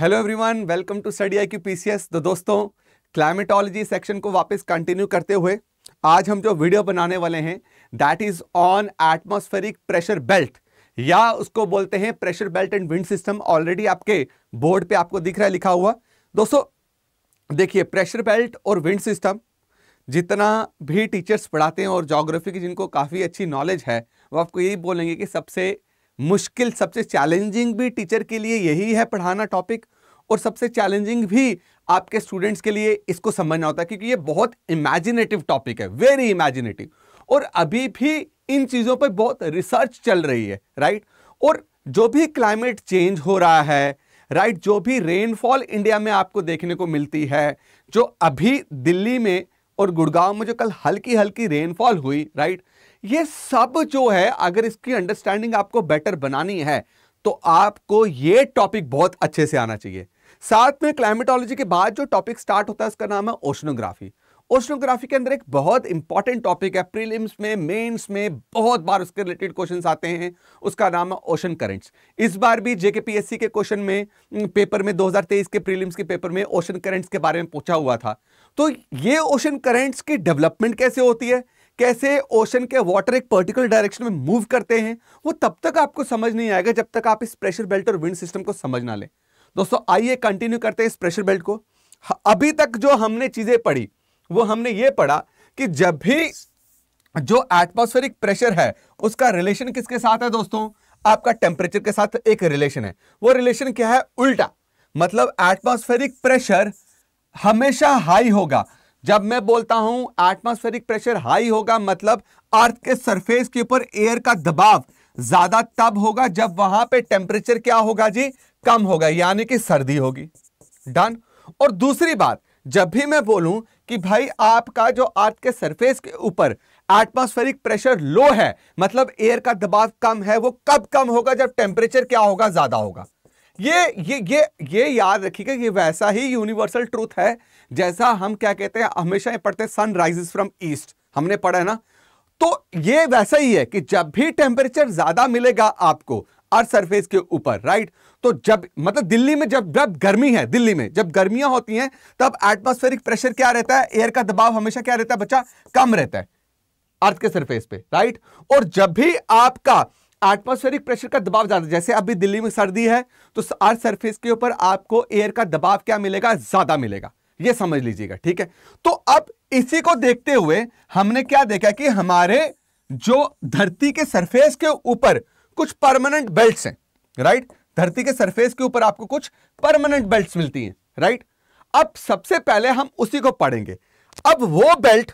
Hello everyone welcome to study I Q C तो दोस्तों climatology section को वापस कंटिन्यू करते हुए आज हम जो वीडियो बनाने वाले हैं that is on atmospheric pressure belt या उसको बोलते हैं pressure belt and wind system already आपके बोर्ड पे आपको दिख रहा है लिखा हुआ दोस्तों देखिए प्रेशर बेल्ट और विंड सिस्टम जितना भी टीचर्स पढ़ाते हैं और जोग्राफी की जिनको काफ़ी अच्छी नॉलेज है वो आपको यही बोलेंगे कि सबसे मुश्किल सबसे चैलेंजिंग भी टीचर के लिए यही है पढ़ाना टॉपिक और सबसे चैलेंजिंग भी आपके स्टूडेंट्स के लिए इसको समझना होता है क्योंकि ये बहुत इमेजिनेटिव टॉपिक है वेरी इमेजिनेटिव और अभी भी इन चीज़ों पर बहुत रिसर्च चल रही है राइट और जो भी क्लाइमेट चेंज हो रहा है राइट जो भी रेनफॉल इंडिया में आपको देखने को मिलती है जो अभी दिल्ली में और गुड़गांव में जो कल हल्की हल्की रेनफॉल हुई राइट ये सब जो है अगर इसकी अंडरस्टैंडिंग आपको बेटर बनानी है तो आपको ये टॉपिक बहुत अच्छे से आना चाहिए साथ में क्लाइमेटोलॉजी के बाद जो टॉपिक स्टार्ट होता है उसका नाम है ओशनोग्राफी ओशनोग्राफी के अंदर एक बहुत इंपॉर्टेंट टॉपिक है प्रीलिम्स में मेंस में बहुत बार उसके रिलेटेड क्वेश्चंस आते हैं उसका नाम है ओशन करंट्स इस बार भी जेके पीएससी के क्वेश्चन में पेपर में 2023 के प्रीलिम्स के पेपर में ओशन करंट्स के बारे में पूछा हुआ था तो ये ओशन करंट्स की डेवलपमेंट कैसे होती है कैसे ओशन के वाटर एक पर्टिकुलर डायरेक्शन में मूव करते हैं वो तब तक आपको समझ नहीं आएगा जब तक आप इस प्रेशर बेल्ट और विंड सिस्टम को समझ ना लें दोस्तों आइए कंटिन्यू करते हैं इस प्रेशर बेल्ट को अभी तक जो हमने चीज़ें पढ़ी वो हमने ये पढ़ा कि जब भी जो एटमॉस्फेरिक प्रेशर है उसका रिलेशन किसके साथ है दोस्तों आपका टेम्परेचर के साथ एक रिलेशन है वो रिलेशन क्या है उल्टा मतलब एटमॉस्फेरिक प्रेशर हमेशा हाई होगा जब मैं बोलता हूं एटमोस्फेरिक प्रेशर हाई होगा मतलब अर्थ के सरफेस के ऊपर एयर का दबाव ज्यादा तब होगा जब वहां पे टेम्परेचर क्या होगा जी कम होगा यानी कि सर्दी होगी डन और दूसरी बात जब भी मैं बोलूं कि भाई आपका जो अर्थ के सरफेस के ऊपर एटमॉस्फेरिक प्रेशर लो है मतलब एयर का दबाव कम है वो कब कम होगा जब टेम्परेचर क्या होगा ज्यादा होगा ये ये ये ये याद रखिएगा ये वैसा ही यूनिवर्सल ट्रूथ है जैसा हम क्या कहते हैं हमेशा ये पढ़ते हैं सन फ्रॉम ईस्ट हमने पढ़ा है ना तो ये वैसा ही है कि जब भी टेम्परेचर ज्यादा मिलेगा आपको अर्थ सरफेस के ऊपर राइट तो जब मतलब दिल्ली में जब जब गर्मी है दिल्ली में जब गर्मियां होती हैं तब एटमॉस्फेरिक प्रेशर क्या रहता है एयर का दबाव हमेशा क्या रहता है बच्चा कम रहता है अर्थ के सरफेस पे राइट और जब भी आपका एटमॉस्फेरिक प्रेशर का दबाव ज्यादा जैसे अभी दिल्ली में सर्दी है तो अर्थ सरफेस के ऊपर आपको एयर का दबाव क्या मिलेगा ज्यादा मिलेगा ये समझ लीजिएगा ठीक है तो अब इसी को देखते हुए हमने क्या देखा कि हमारे जो धरती के सरफेस के ऊपर कुछ परमानेंट बेल्ट्स हैं राइट धरती के सरफेस के ऊपर आपको कुछ परमानेंट बेल्ट्स मिलती हैं राइट अब सबसे पहले हम उसी को पढ़ेंगे अब वो बेल्ट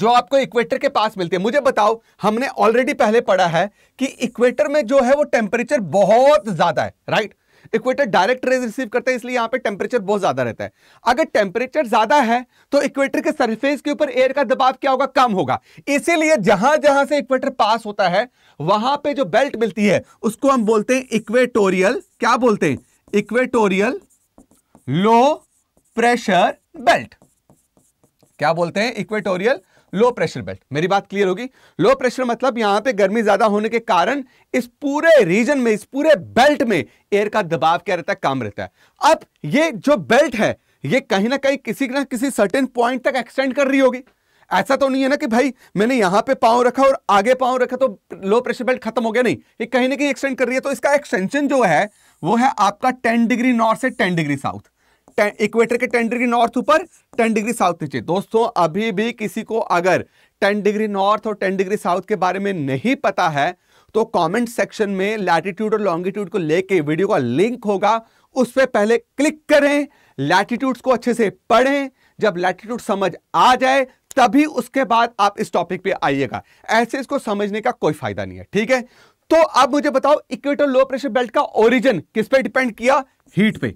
जो आपको इक्वेटर के पास मिलती है मुझे बताओ हमने ऑलरेडी पहले पढ़ा है कि इक्वेटर में जो है वो टेम्परेचर बहुत ज्यादा है right right? Equator direct rays receive करता है इसलिए यहां पे टेम्परेचर बहुत ज्यादा रहता है अगर टेम्परेचर ज्यादा है तो इक्वेटर के सरफेस के ऊपर एयर का दबाव क्या होगा कम होगा इसीलिए जहां जहां से इक्वेटर पास होता है वहां पे जो बेल्ट मिलती है उसको हम बोलते हैं इक्वेटोरियल क्या बोलते हैं इक्वेटोरियल लो प्रेशर बेल्ट क्या बोलते हैं इक्वेटोरियल लो प्रेशर बेल्ट मेरी बात क्लियर होगी लो प्रेशर मतलब यहां पे गर्मी ज्यादा होने के कारण इस पूरे रीजन में इस पूरे बेल्ट में एयर का दबाव क्या रहता है कम रहता है अब ये जो बेल्ट है ये कहीं ना कहीं किसी ना किसी सर्टेन पॉइंट तक एक्सटेंड कर रही होगी ऐसा तो नहीं है ना कि भाई मैंने यहां पे पांव रखा और आगे पांव रखा तो लो प्रेशर बेल्ट खत्म हो गया नहीं ये कहीं ना कहीं एक्सटेंड कर रही है तो इसका एक्सटेंशन जो है वो है आपका टेन डिग्री नॉर्थ से टेन डिग्री साउथ इक्वेटर के टेन डिग्री नॉर्थ ऊपर 10 डिग्री साउथ नीचे दोस्तों अभी भी किसी को अगर 10 डिग्री नॉर्थ और 10 डिग्री साउथ के बारे में नहीं पता है तो कमेंट सेक्शन में लैटिट्यूड और लॉन्गिट्यूड को लेके वीडियो का लिंक होगा उस पर पहले क्लिक करें लैटिट्यूड्स को अच्छे से पढ़ें जब लैटिट्यूड समझ आ जाए तभी उसके बाद आप इस टॉपिक पे आइएगा ऐसे इसको समझने का कोई फायदा नहीं है ठीक है तो अब मुझे बताओ इक्वेटर लो प्रेशर बेल्ट का ओरिजिन किस पे डिपेंड किया हीट पे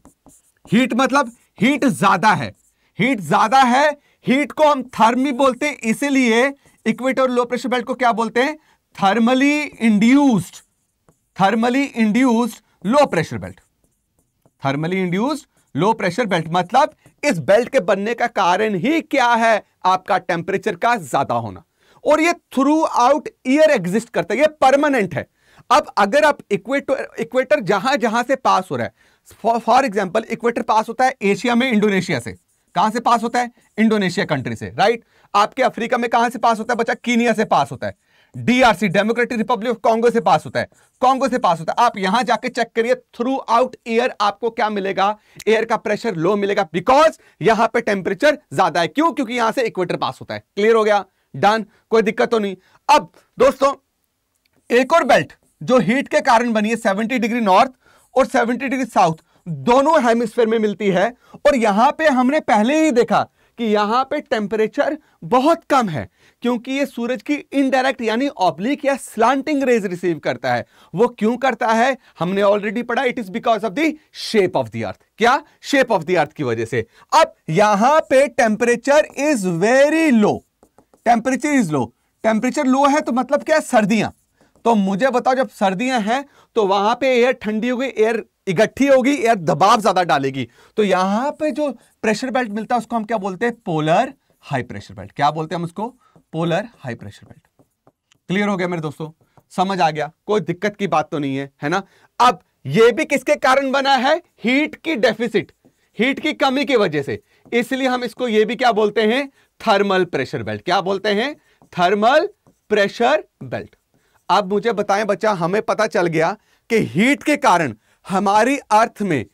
हीट मतलब हीट ज्यादा है हीट ज्यादा है हीट को हम थर्मी बोलते हैं इसीलिए इक्वेटर लो प्रेशर बेल्ट को क्या बोलते हैं thermally induced thermally induced low pressure belt thermally induced low pressure belt मतलब इस बेल्ट के बनने का कारण ही क्या है आपका टेम्परेचर का ज्यादा होना और ये थ्रू आउट ईयर एग्जिस्ट करता है ये परमानेंट है अब अगर आप इक्वेटर इक्वेटर जहां जहां से पास हो रहा है फॉर एग्जाम्पल इक्वेटर पास होता है एशिया में इंडोनेशिया से कहां से पास होता है इंडोनेशिया कंट्री से राइट आपके अफ्रीका में कहां से पास होता है बच्चा कीनिया से पास होता है DRC democratic republic of Congo से पास होता है कॉन्गो से पास होता है आप यहां जाके चेक करिए थ्रू आउट एयर आपको क्या मिलेगा एयर का प्रेशर लो मिलेगा बिकॉज यहां पे टेम्परेचर ज्यादा है क्यों क्योंकि यहां से इक्वेटर पास होता है क्लियर हो गया डन कोई दिक्कत तो नहीं अब दोस्तों एक और बेल्ट जो हीट के कारण बनी है सेवेंटी डिग्री नॉर्थ और सेवेंटी डिग्री साउथ दोनों हेमिस्फेयर में मिलती है और यहां पे हमने पहले ही देखा कि यहां पे टेम्परेचर बहुत कम है क्योंकि ये सूरज की इनडायरेक्ट यानी ऑब्लिक या स्लांटिंग रेज रिसीव करता है वो क्यों करता है हमने ऑलरेडी पढ़ा it is because of the shape of the earth क्या शेप ऑफ द अर्थ की वजह से अब यहां पे temperature is very low temperature is low temperature low है तो मतलब क्या सर्दियां तो मुझे बताओ जब सर्दियां हैं तो वहां पे एयर ठंडी हो गई एयर इकट्ठी होगी या दबाव ज्यादा डालेगी तो यहां पे जो प्रेशर बेल्ट मिलता है उसको हम क्या बोलते हैं पोलर हाई प्रेशर बेल्ट क्या बोलते हैं हम उसको polar high pressure belt clear हो गया मेरे दोस्तों समझ आ गया कोई दिक्कत की बात तो नहीं है है ना अब यह भी किसके कारण बना है हीट की डेफिसिट हीट की कमी की वजह से इसलिए हम इसको यह भी क्या बोलते हैं थर्मल प्रेशर बेल्ट क्या बोलते हैं थर्मल प्रेशर बेल्ट अब मुझे बताएं बच्चा हमें पता चल गया कि हीट के कारण हमारी अर्थ में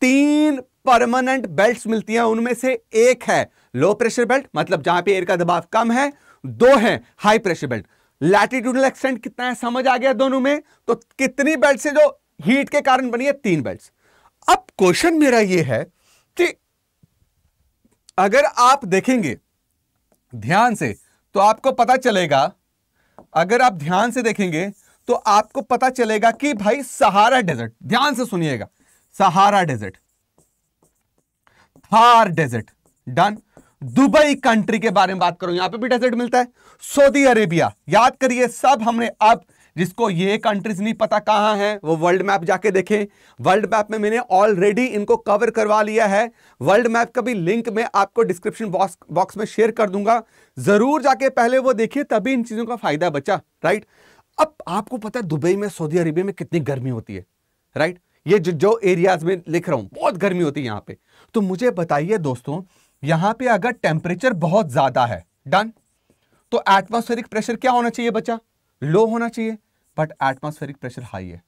तीन परमानेंट बेल्ट्स मिलती हैं उनमें से एक है लो प्रेशर बेल्ट मतलब जहां पे एयर का दबाव कम है दो है high pressure belt latitudinal extent कितना है समझ आ गया दोनों में तो कितनी बेल्ट से जो हीट के कारण बनी है तीन बेल्ट अब क्वेश्चन मेरा यह है कि अगर आप देखेंगे ध्यान से तो आपको पता चलेगा अगर आप ध्यान से देखेंगे तो आपको पता चलेगा कि भाई सहारा डेजर्ट ध्यान से सुनिएगा Sahara desert Thar desert done Dubai country के बारे में बात करो यहां पे भी डेजर्ट मिलता है सऊदी अरेबिया याद करिए सब हमने अब जिसको ये कंट्रीज नहीं पता कहां है वो वर्ल्ड मैप जाके देखें वर्ल्ड मैप में मैंने ऑलरेडी इनको कवर करवा लिया है वर्ल्ड मैप का भी लिंक मैं आपको डिस्क्रिप्शन बॉक्स बॉक्स में शेयर कर दूंगा ज़रूर जाके पहले वो देखिए तभी इन चीज़ों का फायदा बचा राइट अब आपको पता है दुबई में सऊदी अरेबिया में कितनी गर्मी होती है राइट ये जो जो एरियाज में लिख रहा हूं बहुत गर्मी होती है यहां पे तो मुझे बताइए दोस्तों यहां पे अगर टेम्परेचर बहुत ज़्यादा है डन तो एटमॉस्फेरिक प्रेशर क्या होना चाहिए बच्चा लो होना चाहिए बट एटमॉस्फेरिक प्रेशर हाई है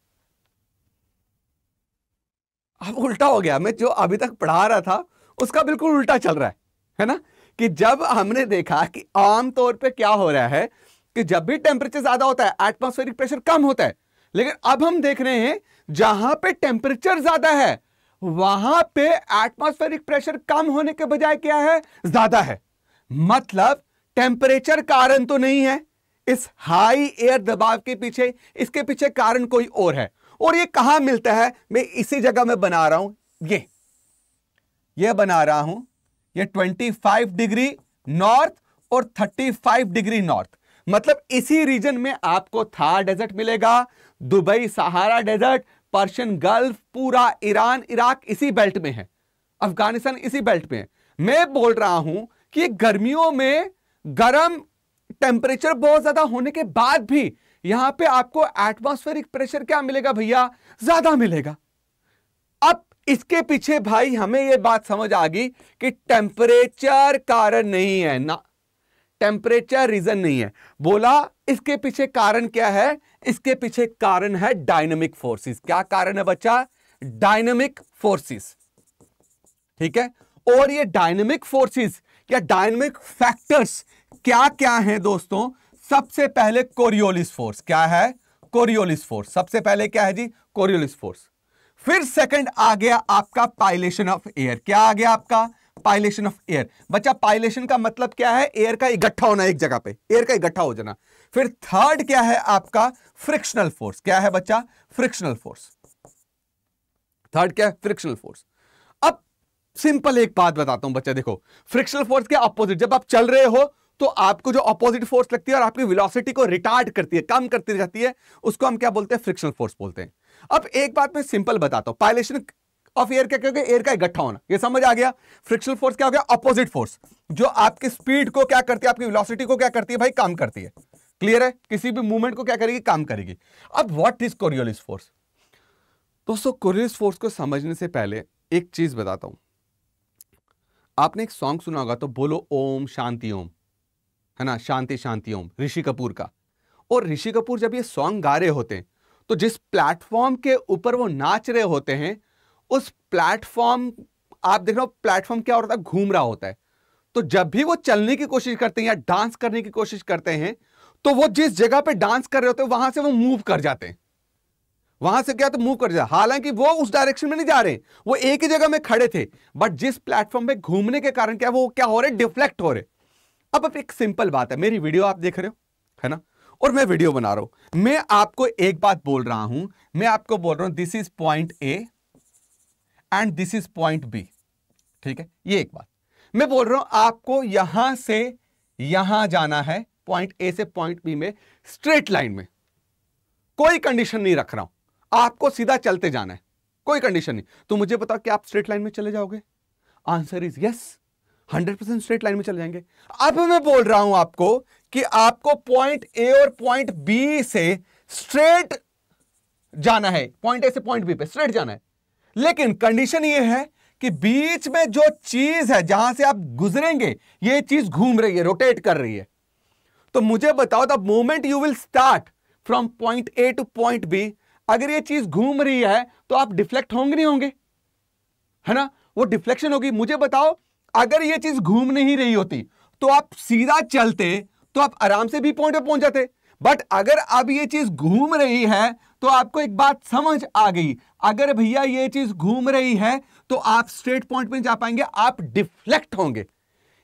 अब उल्टा हो गया मैं जो अभी तक पढ़ा रहा था उसका बिल्कुल उल्टा चल रहा है है ना कि जब हमने देखा कि आमतौर पर क्या हो रहा है कि जब भी टेम्परेचर ज्यादा होता है एटमोस्फेरिक प्रेशर कम होता है लेकिन अब हम देख रहे हैं जहां पे टेम्परेचर ज्यादा है वहां पे एटमोस्फेरिक प्रेशर कम होने के बजाय क्या है ज्यादा है मतलब टेम्परेचर कारण तो नहीं है इस हाई एयर दबाव के पीछे इसके पीछे कारण कोई और है और ये कहां मिलता है मैं इसी जगह में बना रहा हूं ये ये बना रहा हूं ये 25 डिग्री नॉर्थ और 35 डिग्री नॉर्थ मतलब इसी रीजन में आपको थार डेजर्ट मिलेगा Dubai Sahara desert Persian Gulf पूरा ईरान इराक इसी बेल्ट में है अफगानिस्तान इसी बेल्ट में है मैं बोल रहा हूं कि गर्मियों में गर्म टेम्परेचर बहुत ज्यादा होने के बाद भी यहां पे आपको एटमॉस्फेरिक प्रेशर क्या मिलेगा भैया ज्यादा मिलेगा अब इसके पीछे भाई हमें यह बात समझ आ गई कि टेम्परेचर कारण नहीं है ना टेम्परेचर रीजन नहीं है बोला इसके पीछे कारण क्या है इसके पीछे कारण है डायनेमिक फोर्सेस क्या कारण है बच्चा डायनेमिक फोर्सेस ठीक है और ये डायनेमिक फोर्सेस या डायनेमिक फैक्टर्स क्या क्या हैं दोस्तों सबसे पहले कोरियोलिस फोर्स क्या है कोरियोलिस फोर्स सबसे पहले क्या है जी कोरियोलिस फोर्स फिर सेकंड आ गया आपका पाइलेशन ऑफ एयर क्या आ गया आपका पाइलेशन ऑफ एयर बच्चा पाइलेशन का मतलब क्या है एयर का इकट्ठा होना एक जगह पे एयर का इकट्ठा हो जाना फिर थर्ड क्या है आपका फ्रिक्शनल फोर्स क्या है बच्चा फ्रिक्शनल फोर्स थर्ड क्या है फ्रिक्शनल फोर्स अब सिंपल एक बात बताता हूं बच्चा देखो फ्रिक्शनल फोर्स के अपोजिट जब आप चल रहे हो तो आपको जो अपोजिट फोर्स लगती है और आपकी विलोसिटी को रिटार्ड करती है कम करती जाती है उसको हम क्या बोलते हैं फ्रिक्शनल फोर्स बोलते हैं अब एक बात मैं सिंपल बताता हूं पायलेशन ऑफ एयर क्या क्योंकि एयर का इकट्ठा होना ये समझ आ गया फ्रिक्शन फोर्स क्या हो गया अपोजिट फोर्स जो आपकी स्पीड को क्या करती है आपकी वेलोसिटी को क्या करती है भाई काम करती है क्लियर है किसी भी मूवमेंट को क्या करेगी काम करेगी अब व्हाट इज कोरियोलिस फोर्स दोस्तों कोरियोलिस फोर्स को समझने से पहले एक चीज बताता हूं आपने एक सॉन्ग सुना होगा तो बोलो ओम शांति ओम है ना शांति शांति ओम ऋषि कपूर का और ऋषि कपूर जब ये सॉन्ग गा रहे होते हैं तो जिस प्लेटफॉर्म के ऊपर वो नाच रहे होते हैं उस प्लेटफॉर्म आप देख रहे हो प्लेटफॉर्म क्या होता है घूम रहा होता है तो जब भी वो चलने की कोशिश करते हैं या डांस करने की कोशिश करते हैं तो वो जिस जगह पे डांस कर रहे होते हैं वहां से वो मूव कर जाते हैं वहां से क्या तो मूव कर जाते हालांकि वो उस डायरेक्शन में नहीं जा रहे वो एक ही जगह में खड़े थे बट जिस प्लेटफॉर्म पे घूमने के कारण क्या वो क्या हो रहे डिफ्लेक्ट हो रहे अब अब एक सिंपल बात है मेरी वीडियो आप देख रहे हो है ना और मैं वीडियो बना रहा हूं मैं आपको एक बात बोल रहा हूं मैं आपको बोल रहा हूं this is point A and this is point B ठीक है ये एक बात मैं बोल रहा हूं आपको यहां से यहां जाना है पॉइंट ए से पॉइंट बी में स्ट्रेट लाइन में कोई कंडीशन नहीं रख रहा हूं आपको सीधा चलते जाना है कोई कंडीशन नहीं तो मुझे बताओ कि आप स्ट्रेट लाइन में चले जाओगे answer is yes hundred percent straight line में चले जाएंगे अब मैं बोल रहा हूं आपको कि आपको पॉइंट ए और पॉइंट बी से स्ट्रेट जाना है पॉइंट ए से पॉइंट बी पे स्ट्रेट जाना है लेकिन कंडीशन ये है कि बीच में जो चीज है जहां से आप गुजरेंगे ये चीज घूम रही है रोटेट कर रही है तो मुझे बताओ the moment you will start from point A to point B अगर ये चीज घूम रही है तो आप डिफ्लेक्ट होंगे नहीं होंगे है ना वो डिफ्लेक्शन होगी मुझे बताओ अगर ये चीज घूम नहीं रही होती तो आप सीधा चलते तो आप आराम से भी पॉइंट पे पहुंच जाते बट अगर अब ये चीज़ घूम रही है तो आपको एक बात समझ आ गई अगर भैया ये चीज़ घूम रही है तो आप स्ट्रेट पॉइंट में जा पाएंगे आप डिफ्लेक्ट होंगे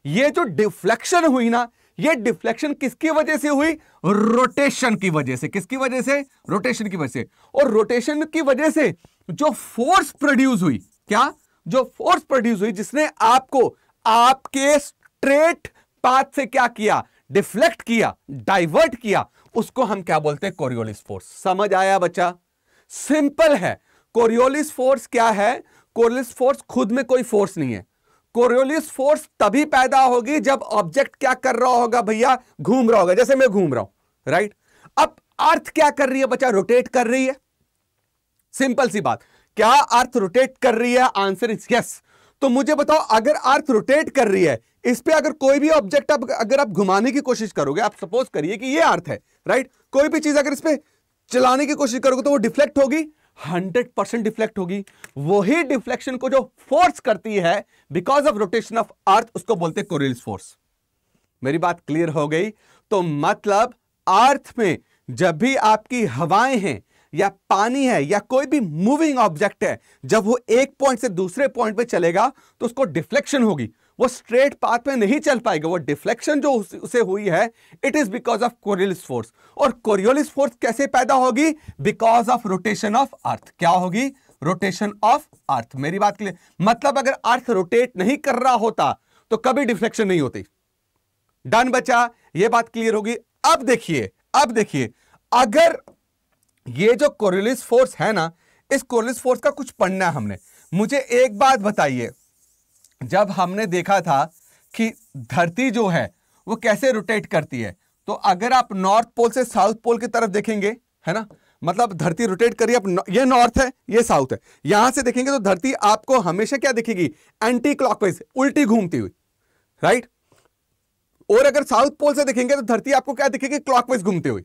ये जो डिफ्लेक्शन हुई ना ये डिफ्लेक्शन किसकी वजह से हुई रोटेशन की वजह से किसकी वजह से रोटेशन की वजह से और रोटेशन की वजह से जो फोर्स प्रोड्यूस हुई क्या जो फोर्स प्रोड्यूस हुई जिसने आपको आपके स्ट्रेट पाथ से क्या किया डिफ्लेक्ट किया डाइवर्ट किया उसको हम क्या बोलते हैं कोरियोलिस फोर्स समझ आया बच्चा सिंपल है कोरियोलिस फोर्स क्या है कोरियोलिस फोर्स खुद में कोई फोर्स नहीं है कोरियोलिस फोर्स तभी पैदा होगी जब ऑब्जेक्ट क्या कर रहा होगा भैया घूम रहा होगा जैसे मैं घूम रहा हूं राइट अब अर्थ क्या कर रही है बच्चा रोटेट कर रही है सिंपल सी बात क्या अर्थ रोटेट कर रही है आंसर इज यस तो मुझे बताओ अगर अर्थ रोटेट कर रही है इस पे अगर कोई भी ऑब्जेक्ट आप अगर आप घुमाने की कोशिश करोगे आप सपोज करिए कि ये अर्थ है राइट कोई भी चीज़ अगर इस पे चलाने की कोशिश करोगे तो वो डिफ्लेक्ट होगी हंड्रेड परसेंट डिफ्लेक्ट होगी वही डिफ्लेक्शन को जो फोर्स करती है because of rotation of earth उसको बोलते हैं फोर्स मेरी बात क्लियर हो गई तो मतलब अर्थ में जब भी आपकी हवाएं हैं या पानी है या कोई भी मूविंग ऑब्जेक्ट है जब वो एक पॉइंट से दूसरे पॉइंट पे चलेगा तो उसको डिफ्लेक्शन होगी वो स्ट्रेट पाथ में नहीं चल पाएगा वो डिफ्लेक्शन जो उसे हुई है it is because of Coriolis force और कोरियोलिस फोर्स कैसे पैदा होगी because of rotation of earth क्या होगी रोटेशन ऑफ अर्थ मेरी बात के लिए मतलब अगर अर्थ रोटेट नहीं कर रहा होता तो कभी डिफ्लेक्शन नहीं होती डन बचा यह बात क्लियर होगी अब देखिए अब देखिए अगर ये जो कोरियोलिस फोर्स है ना इस कोरियोलिस फोर्स का कुछ पढ़ना है हमने मुझे एक बात बताइए जब हमने देखा था कि धरती जो है वो कैसे रोटेट करती है तो अगर आप नॉर्थ पोल से साउथ पोल की तरफ देखेंगे है ना मतलब धरती रोटेट करिए आप ये नॉर्थ है ये साउथ है यहां से देखेंगे तो धरती आपको हमेशा क्या दिखेगी एंटी क्लॉकवाइज उल्टी घूमती हुई राइट और अगर साउथ पोल से देखेंगे तो धरती आपको क्या दिखेगी क्लॉकवाइज घूमती हुई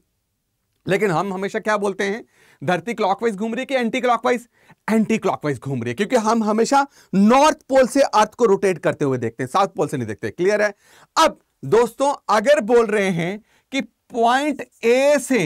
लेकिन हम हमेशा क्या बोलते हैं धरती क्लॉकवाइज घूम रही है कि एंटी क्लॉकवाइज एंटी क्लॉकवाइज घूम रही है क्योंकि हम हमेशा नॉर्थ पोल से अर्थ को रोटेट करते हुए देखते हैं साउथ पोल से नहीं देखते क्लियर है अब दोस्तों अगर बोल रहे हैं कि पॉइंट ए से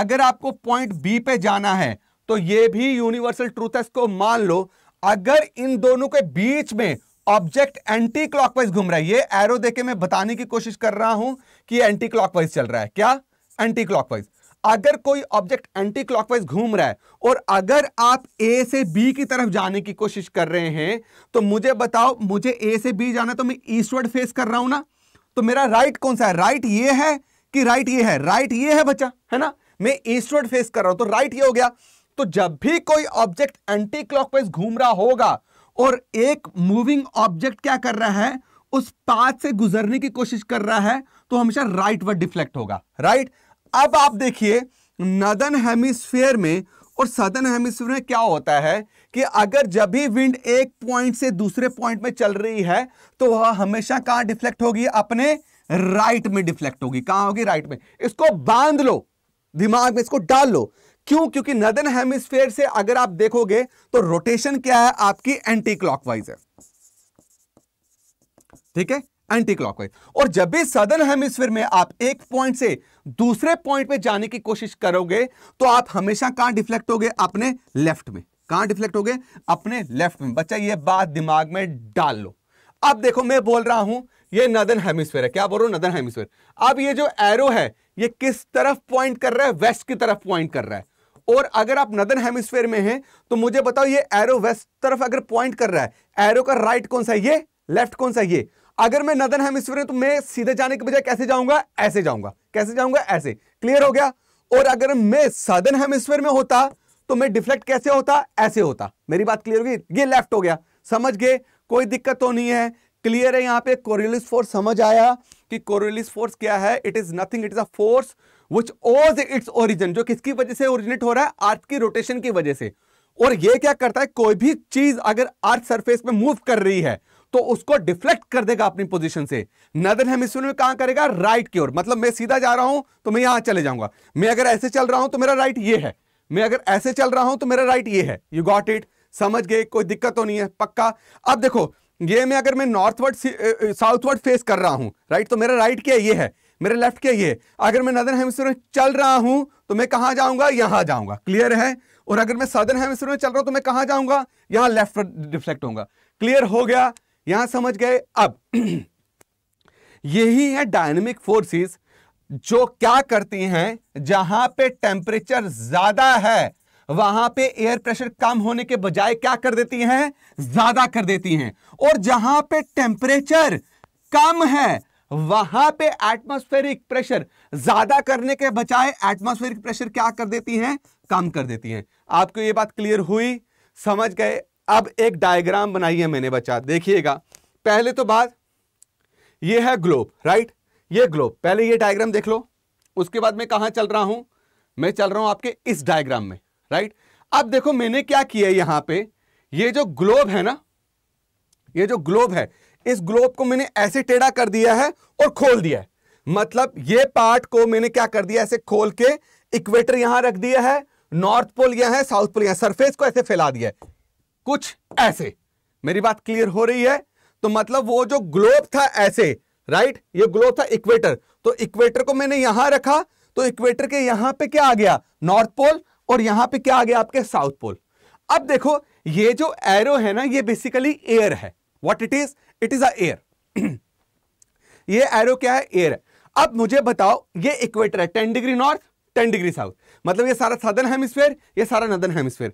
अगर आपको पॉइंट बी पे जाना है तो यह भी यूनिवर्सल ट्रूथ है मान लो अगर इन दोनों के बीच में ऑब्जेक्ट एंटी क्लॉकवाइज घूम रहा है ये एरो देके मैं बताने की कोशिश कर रहा हूं कि एंटी क्लॉकवाइज चल रहा है क्या एंटी क्लॉकवाइज अगर कोई ऑब्जेक्ट एंटी क्लॉकवाइज घूम रहा है और अगर आप ए से बी की तरफ जाने की कोशिश कर रहे हैं तो मुझे बताओ मुझे ए से बी जाना तो मैं ईस्टवर्ड फेस कर रहा हूं ना तो मेरा राइट कौन सा है राइट ये है कि राइट ये है राइट ये है बच्चा है ना मैं ईस्टवर्ड फेस कर रहा हूं तो राइट ये हो गया तो जब भी कोई ऑब्जेक्ट एंटी क्लॉकवाइज घूम रहा होगा और एक मूविंग ऑब्जेक्ट क्या कर रहा है उस पाथ से गुजरने की कोशिश कर रहा है तो हमेशा राइट वर्ड डिफ्लेक्ट होगा राइट right? अब आप देखिए नदन हेमिसफेयर में और सदन हेमिस्फीयर में क्या होता है कि अगर जब भी विंड एक पॉइंट से दूसरे पॉइंट में चल रही है तो वह हमेशा कहां डिफ्लेक्ट होगी अपने राइट में डिफ्लेक्ट होगी कहां होगी राइट में इसको बांध लो दिमाग में इसको डाल लो क्यों क्योंकि नदन हेमिसफेयर से अगर आप देखोगे तो रोटेशन क्या है आपकी एंटी क्लॉकवाइज है ठीक है एंटी क्लॉकवाइज और जब भी सदर्न हेमिस्फीयर में आप एक पॉइंट से दूसरे पॉइंट पे जाने की कोशिश करोगे तो आप हमेशा कहां डिफ्लेक्ट होगे अपने लेफ्ट में कहां डिफ्लेक्ट होगे अपने लेफ्ट में बच्चा ये बात दिमाग में डाल लो अब देखो मैं बोल रहा हूं ये नदन हेमिस्फीयर है क्या बोल रहा हूं नदन हेमिस्फीयर अब ये जो एरो है ये किस तरफ पॉइंट कर रहा है वेस्ट की तरफ पॉइंट कर रहा है और अगर आप नदन हेमिस्फीयर में हैं तो मुझे बताओ ये एरो वेस्ट तरफ अगर पॉइंट कर रहा है एरो का राइट कौन सा है ये लेफ्ट कौन सा है ये अगर मैं नदन हेमिस्फीयर तो मैं सीधे जाने के बजाय कैसे जाऊंगा ऐसे जाऊंगा कैसे जाऊंगा ऐसे क्लियर हो गया और अगर मैं सदन हेमिस्फीयर में होता तो मैं डिफ्लेक्ट कैसे होता ऐसे होता मेरी बात क्लियर होगी ये लेफ्ट हो गया समझ गए कोई दिक्कत तो नहीं है क्लियर है यहां पे कोरियोलिस फोर्स समझ आया कि कोरियोलिस फोर्स क्या है it is nothing it is a force which owes its origin जो किसकी वजह से ओरिजिनेट हो रहा है अर्थ की रोटेशन की वजह से और ये क्या करता है कोई भी चीज अगर अर्थ सरफेस पे मूव कर रही है तो उसको डिफ्लेक्ट कर देगा अपनी पोजीशन से नदर हेमिस्फीयर में कहां करेगा राइट की ओर मतलब मैं सीधा जा रहा हूं तो मैं यहां चले जाऊंगा मैं अगर ऐसे चल रहा हूं तो मेरा राइट ये है मैं अगर ऐसे चल रहा हूं तो मेरा राइट ये है यू गॉट इट समझ गए कोई दिक्कत तो नहीं है पक्का अब देखो ये मैं अगर मैं नॉर्थवर्ड साउथवर्ड फेस कर रहा हूं राइट तो मेरा राइट क्या ये है मेरे लेफ्ट क्या ये अगर मैं नदर हेमिस्फीयर में चल रहा हूं तो मैं कहां जाऊंगा यहां जाऊंगा क्लियर है और अगर मैं सदर्न हेमिस्फीयर में चल रहा हूं तो मैं कहां जाऊंगा यहां लेफ्ट डिफ्लेक्ट होगा क्लियर हो गया यहां समझ गए अब यही है डायनेमिक फोर्सेस जो क्या करती हैं जहां पे टेम्परेचर ज्यादा है वहां पे एयर प्रेशर कम होने के बजाय क्या कर देती हैं ज्यादा कर देती हैं और जहां पे टेम्परेचर कम है वहां पे एटमॉस्फेरिक प्रेशर ज्यादा करने के बजाय एटमॉस्फेरिक प्रेशर क्या कर देती हैं कम कर देती हैं आपको ये बात क्लियर हुई समझ गए अब एक डायग्राम बनाई है मैंने बच्चा देखिएगा पहले तो बात ये है ग्लोब राइट ये ग्लोब पहले ये डायग्राम देख लो उसके बाद मैं कहाँ चल रहा हूं मैं चल रहा हूं आपके इस डायग्राम में राइट अब देखो मैंने क्या किया यहां पे ये जो ग्लोब है ना ये जो ग्लोब है इस ग्लोब को मैंने ऐसे टेढ़ा कर दिया है और खोल दिया है मतलब ये पार्ट को मैंने क्या कर दिया ऐसे खोल के इक्वेटर यहां रख दिया है नॉर्थ पोल यहां है साउथ पोल यहां सरफेस को ऐसे फैला दिया है कुछ ऐसे मेरी बात क्लियर हो रही है तो मतलब वो जो ग्लोब था ऐसे राइट ये ग्लोब था इक्वेटर तो इक्वेटर को मैंने यहां रखा तो इक्वेटर के यहां पे क्या आ गया नॉर्थ पोल और यहां पे क्या आ गया आपके साउथ पोल अब देखो ये जो एरो है ना ये बेसिकली एयर है what it is it is a air ये एरो क्या है एयर अब मुझे बताओ ये इक्वेटर है ten degree north ten degree south मतलब ये सारा सदर्न हेमिस्फेयर ये सारा नदर्न हेमिस्फेयर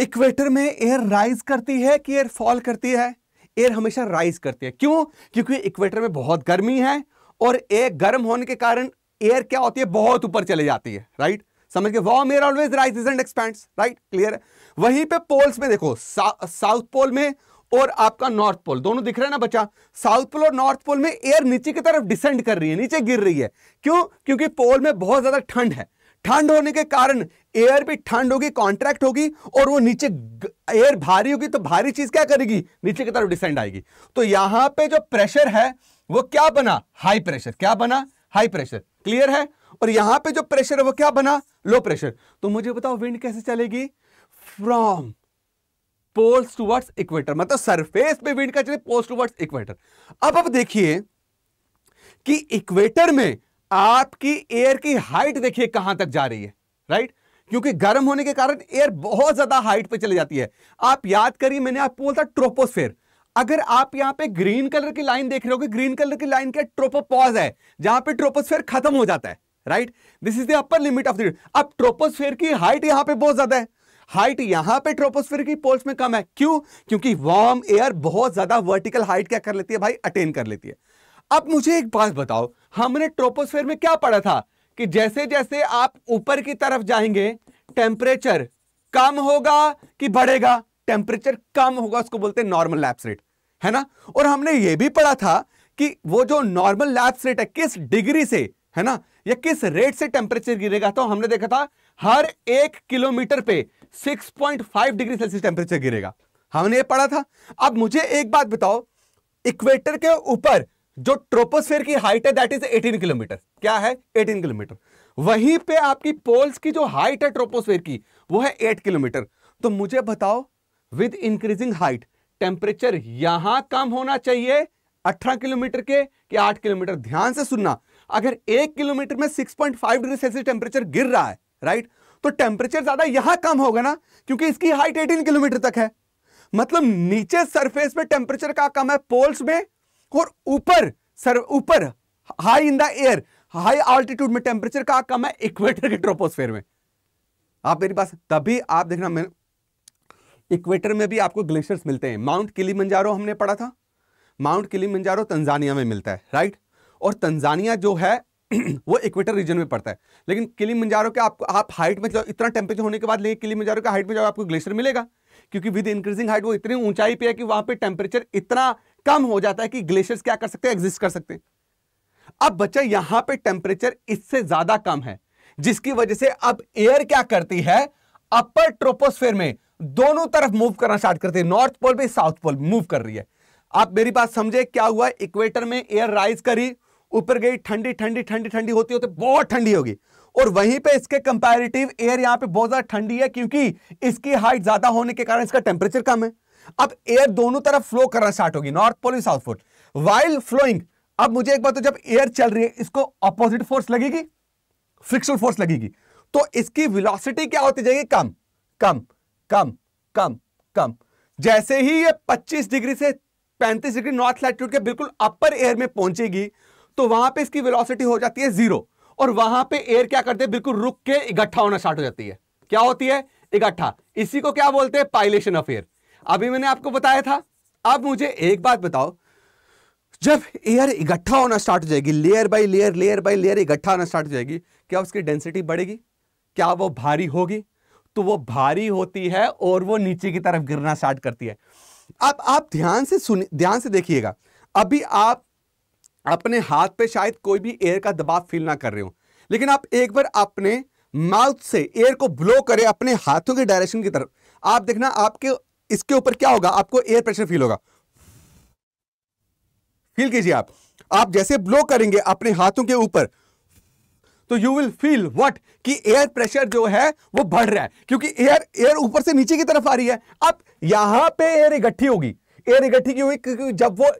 इक्वेटर में एयर राइज करती है कि एयर फॉल करती है एयर हमेशा राइज करती है क्यों क्योंकि इक्वेटर में बहुत गर्मी है और एयर गर्म होने के कारण एयर क्या होती है बहुत ऊपर चले जाती है राइट समझ के warm air always rise and expand right clear है वहीं पे पोल्स में देखो साउथ पोल में और आपका नॉर्थ पोल दोनों दिख रहे हैं ना बच्चा साउथ पोल और नॉर्थ पोल में एयर नीचे की तरफ डिसेंड कर रही है नीचे गिर रही है क्यों क्योंकि पोल में बहुत ज्यादा ठंड है ठंड होने के कारण एयर भी ठंड होगी कॉन्ट्रैक्ट होगी और वो नीचे एयर भारी होगी तो भारी चीज क्या करेगी नीचे की तरफ डिसेंड आएगी तो यहां पे जो प्रेशर है वो क्या बना हाई प्रेशर क्या बना हाई प्रेशर क्लियर है और यहां पे जो प्रेशर है वो क्या बना लो प्रेशर तो मुझे बताओ विंड कैसे चलेगी फ्रॉम पोल्स टूवर्ड्स इक्वेटर मतलब सरफेस पे विंड का चले पोल्स टूवर्ड्स इक्वेटर अब अब देखिए कि इक्वेटर में आपकी एयर की हाइट देखिए कहां तक जा रही है राइट क्योंकि गर्म होने के कारण एयर बहुत ज्यादा हाइट पे चली जाती है आप याद करिए मैंने आपको बोलता ट्रोपोस्फेयर अगर आप यहां पे ग्रीन कलर की लाइन देख रहे हो ग्रीन कलर की लाइन क्या ट्रोपोपॉज है जहां पे ट्रोपोस्फेयर खत्म हो जाता है right this is the upper limit of अब ट्रोपोस्फेयर की हाइट यहां पे बहुत ज्यादा है हाइट यहां पे ट्रोपोस्फेयर की पोल्स में कम है क्यों क्योंकि वार्म एयर बहुत ज्यादा वर्टिकल हाइट क्या कर लेती है भाई अटेन कर लेती है अब मुझे एक बात बताओ हमने ट्रोपोस्फेयर में क्या पढ़ा था कि जैसे जैसे आप ऊपर की तरफ जाएंगे टेम्परेचर कम होगा कि बढ़ेगा टेम्परेचर कम होगा उसको बोलते हैं नॉर्मल लैप्स रेट है ना और हमने ये भी पढ़ा था कि वो जो नॉर्मल लैप्स रेट है किस डिग्री से है ना या किस रेट से टेम्परेचर गिरेगा तो हमने देखा था हर एक किलोमीटर पे 6.5 डिग्री सेल्सियस टेम्परेचर गिरेगा हमने ये पढ़ा था अब मुझे एक बात बताओ इक्वेटर के ऊपर जो ट्रोपोस्फेयर की हाइट है दैट इज 18 किलोमीटर क्या है 18 किलोमीटर वहीं पे आपकी पोल्स की जो हाइट है ट्रोपोस्फेयर की वो है 8 किलोमीटर तो मुझे बताओ विद इंक्रीजिंग हाइट टेम्परेचर यहां कम होना चाहिए 18 किलोमीटर के कि 8 किलोमीटर ध्यान से सुनना अगर एक किलोमीटर में 6.5 डिग्री सेल्सियस टेम्परेचर गिर रहा है राइट तो टेम्परेचर ज्यादा यहां कम होगा ना क्योंकि इसकी हाइट 18 किलोमीटर तक है मतलब नीचे सरफेस पे टेम्परेचर का कम है पोल्स में और ऊपर सर ऊपर high in the air high altitude में टेम्परेचर का कम है इक्वेटर के ट्रोपोस्फेयर में आप मेरे पास तभी आप देखना मैं इक्वेटर में भी आपको ग्लेशियर्स मिलते हैं माउंट मंजारो हमने पढ़ा था माउंट मंजारो तंजानिया में मिलता है राइट और तंजानिया जो है वो इक्वेटर रीजन में पड़ता है लेकिन किली मंजारो के आपको आप हाइट में जाओ इतना टेम्परेचर होने के बाद लेकिन मंजारो के हाइट में जाओ आपको ग्लेशियर मिलेगा क्योंकि विद इंक्रीजिंग हाइट वो इतनी ऊंचाई पे है कि वहाँ पे टेम्परेचर इतना कम हो जाता है कि ग्लेशियर्स क्या कर सकते हैं एग्जिस्ट कर सकते हैं अब बच्चा यहां पे टेम्परेचर इससे ज्यादा कम है जिसकी वजह से अब एयर क्या करती है अपर ट्रोपोस्फेयर में दोनों तरफ मूव करना स्टार्ट करती है नॉर्थ पोल भी साउथ पोल मूव कर रही है आप मेरी बात समझे क्या हुआ इक्वेटर में एयर राइज करी ऊपर गई ठंडी ठंडी ठंडी ठंडी होती होती तो बहुत ठंडी होगी और वहीं पे इसके कंपैरेटिव एयर यहां पे बहुत ज्यादा ठंडी है क्योंकि इसकी हाइट ज्यादा होने के कारण इसका टेम्परेचर कम है अब एयर दोनों तरफ फ्लो करना स्टार्ट होगी north pole and south pole while flowing अब मुझे एक बात तो जब एयर चल रही है इसको अपोजिट फोर्स लगेगी फ्रिक्शन फोर्स लगेगी तो इसकी वेलोसिटी क्या होती जाएगी कम कम कम कम कम जैसे ही ये 25 डिग्री से 35 डिग्री नॉर्थ लैटिट्यूड के बिल्कुल अपर एयर में पहुंचेगी तो वहां पे इसकी वेलोसिटी हो जाती है जीरो और वहां पे एयर क्या करते हैं बिल्कुल रुक के इकट्ठा होना स्टार्ट हो जाती है क्या होती है इकट्ठा इसी को क्या बोलते हैं पाइलेशन ऑफ एयर अभी मैंने आपको बताया था अब मुझे एक बात बताओ जब एयर इकट्ठा होना स्टार्ट हो जाएगी layer by layer layer by layer इकट्ठा होना स्टार्ट हो जाएगी क्या उसकी डेंसिटी बढ़ेगी क्या वो भारी होगी तो वो भारी होती है और वो नीचे की तरफ गिरना स्टार्ट करती है अब आप ध्यान से सुन ध्यान से देखिएगा अभी आप अपने हाथ पे शायद कोई भी एयर का दबाव फील ना कर रहे हो लेकिन आप एक बार अपने माउथ से एयर को ब्लो करें अपने हाथों के डायरेक्शन की तरफ आप देखना आपके इसके ऊपर क्या होगा आपको एयर प्रेशर फील होगा फील कीजिए आप आप जैसे ब्लो करेंगे अपने हाथों के ऊपर तो यू विल फील व्हाट कि एयर प्रेशर जो है वो बढ़ रहा है क्योंकि एयर एयर ऊपर से नीचे की तरफ आ रही है अब यहां पे एयर इकट्ठी होगी एयर इकट्ठी क्यों क्योंकि जब वो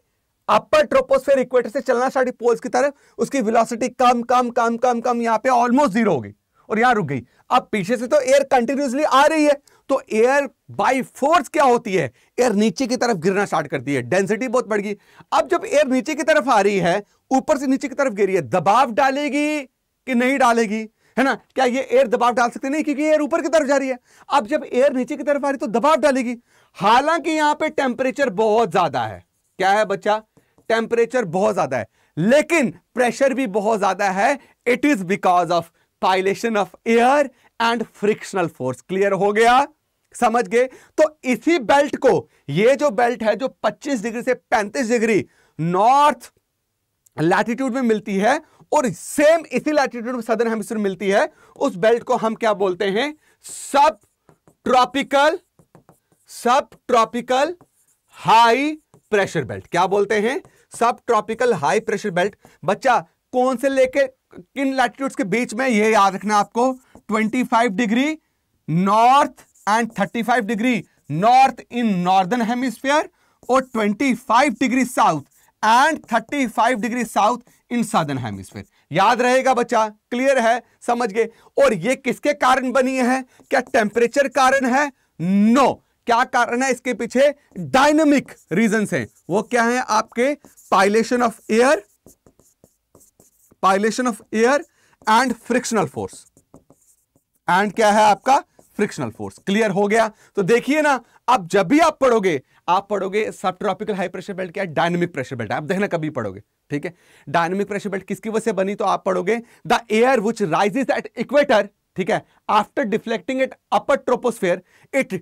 अपर ट्रोपोस्फेयर इक्वेटर से चलना स्टार्ट पोल्स की तरफ उसकी वेलोसिटी कम कम कम कम कम यहां पे ऑलमोस्ट जीरो होगी और यहां रुक गई अब पीछे से तो एयर कंटिन्यूसली आ रही है तो एयर बाय फोर्स क्या होती है एयर नीचे की तरफ गिरना स्टार्ट करती है डेंसिटी बहुत बढ़ गई अब जब एयर नीचे की तरफ आ रही है ऊपर से नीचे की तरफ गिरी है दबाव डालेगी कि नहीं डालेगी है ना क्या ये एयर दबाव डाल सकते नहीं क्योंकि एयर ऊपर की तरफ जा रही है अब जब एयर नीचे की तरफ आ रही है तो दबाव डालेगी हालांकि यहां पे टेम्परेचर बहुत ज्यादा है क्या है बच्चा टेम्परेचर बहुत ज्यादा है लेकिन प्रेशर भी बहुत ज्यादा है it is because of pilation of air and frictional force clear हो गया समझ गए तो इसी बेल्ट को ये जो बेल्ट है जो 25 डिग्री से 35 डिग्री नॉर्थ लैटिट्यूड में मिलती है और सेम इसी लैटिट्यूड में सदर हेमिस्फीयर मिलती है उस बेल्ट को हम क्या बोलते हैं सब ट्रॉपिकल सब ट्रॉपिकल हाई प्रेशर बेल्ट क्या बोलते हैं सब ट्रॉपिकल हाई प्रेशर बेल्ट बच्चा कौन से लेके किन लैटिट्यूड्स के बीच में यह याद रखना आपको 25 degree north and 35 degree north in northern hemisphere और 25 degree south and 35 degree south in southern hemisphere याद रहेगा बच्चा क्लियर है समझ गए और ये किसके कारण बनी है क्या टेम्परेचर कारण है नो no. क्या कारण है इसके पीछे डायनेमिक रीजन है वो क्या है आपके pilation of air pilation of air and frictional force and क्या है आपका फ्रिक्शनल फोर्स क्लियर हो गया तो देखिए ना अब जब भी आप पढ़ोगे आप पढ़ोगे सब ट्रॉपिकल हाई प्रेशर बेल्ट क्या है डायनेमिक प्रेशर बेल्ट आप देखना कभी पढ़ोगे ठीक है डायनेमिक प्रेशर बेल्ट किसकी वजह से बनी तो आप पढ़ोगे the air which rises at equator ठीक है after deflecting at upper troposphere it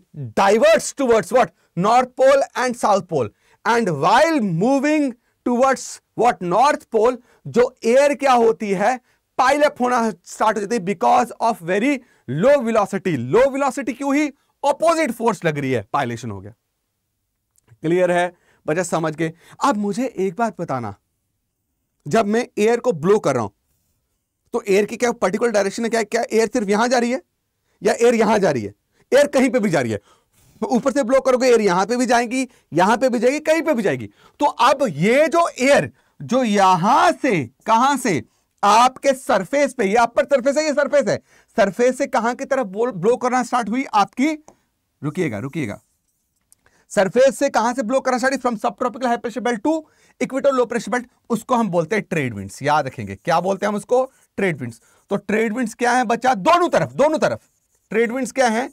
diverts towards what north pole and south pole and while moving towards what north pole जो एयर क्या होती है पाइलअप होना स्टार्ट हो जाती है because of very low velocity low velocity क्यों ही ऑपोजिट फोर्स लग रही है पायलेशन हो गया क्लियर है बच्चा समझ के अब मुझे एक बात बताना जब मैं एयर को ब्लो कर रहा हूं तो एयर की क्या पर्टिकुलर डायरेक्शन है क्या क्या एयर सिर्फ यहां जा रही है या एयर यहां जा रही है एयर कहीं पे भी जा रही है ऊपर से ब्लो करोगे एयर यहां पे भी जाएगी यहां पे भी जाएगी कहीं पे भी जाएगी तो अब ये जो एयर जो यहां से कहां से आपके सरफेस पे ये अपर सरफेस है ये सरफेस है सरफेस से कहां की तरफ ब्लो करना स्टार्ट हुई आपकी रुकिएगा रुकिएगा सरफेस से कहां से ब्लो करना स्टार्ट फ्रॉम सब tropical high pressure belt to equatorial low pressure belt उसको हम बोलते हैं ट्रेड विंड्स याद रखेंगे क्या बोलते हैं हम उसको ट्रेड विंड्स तो ट्रेड विंड्स क्या है बच्चा दोनों तरफ दोनों तरफ ट्रेड विंड्स क्या है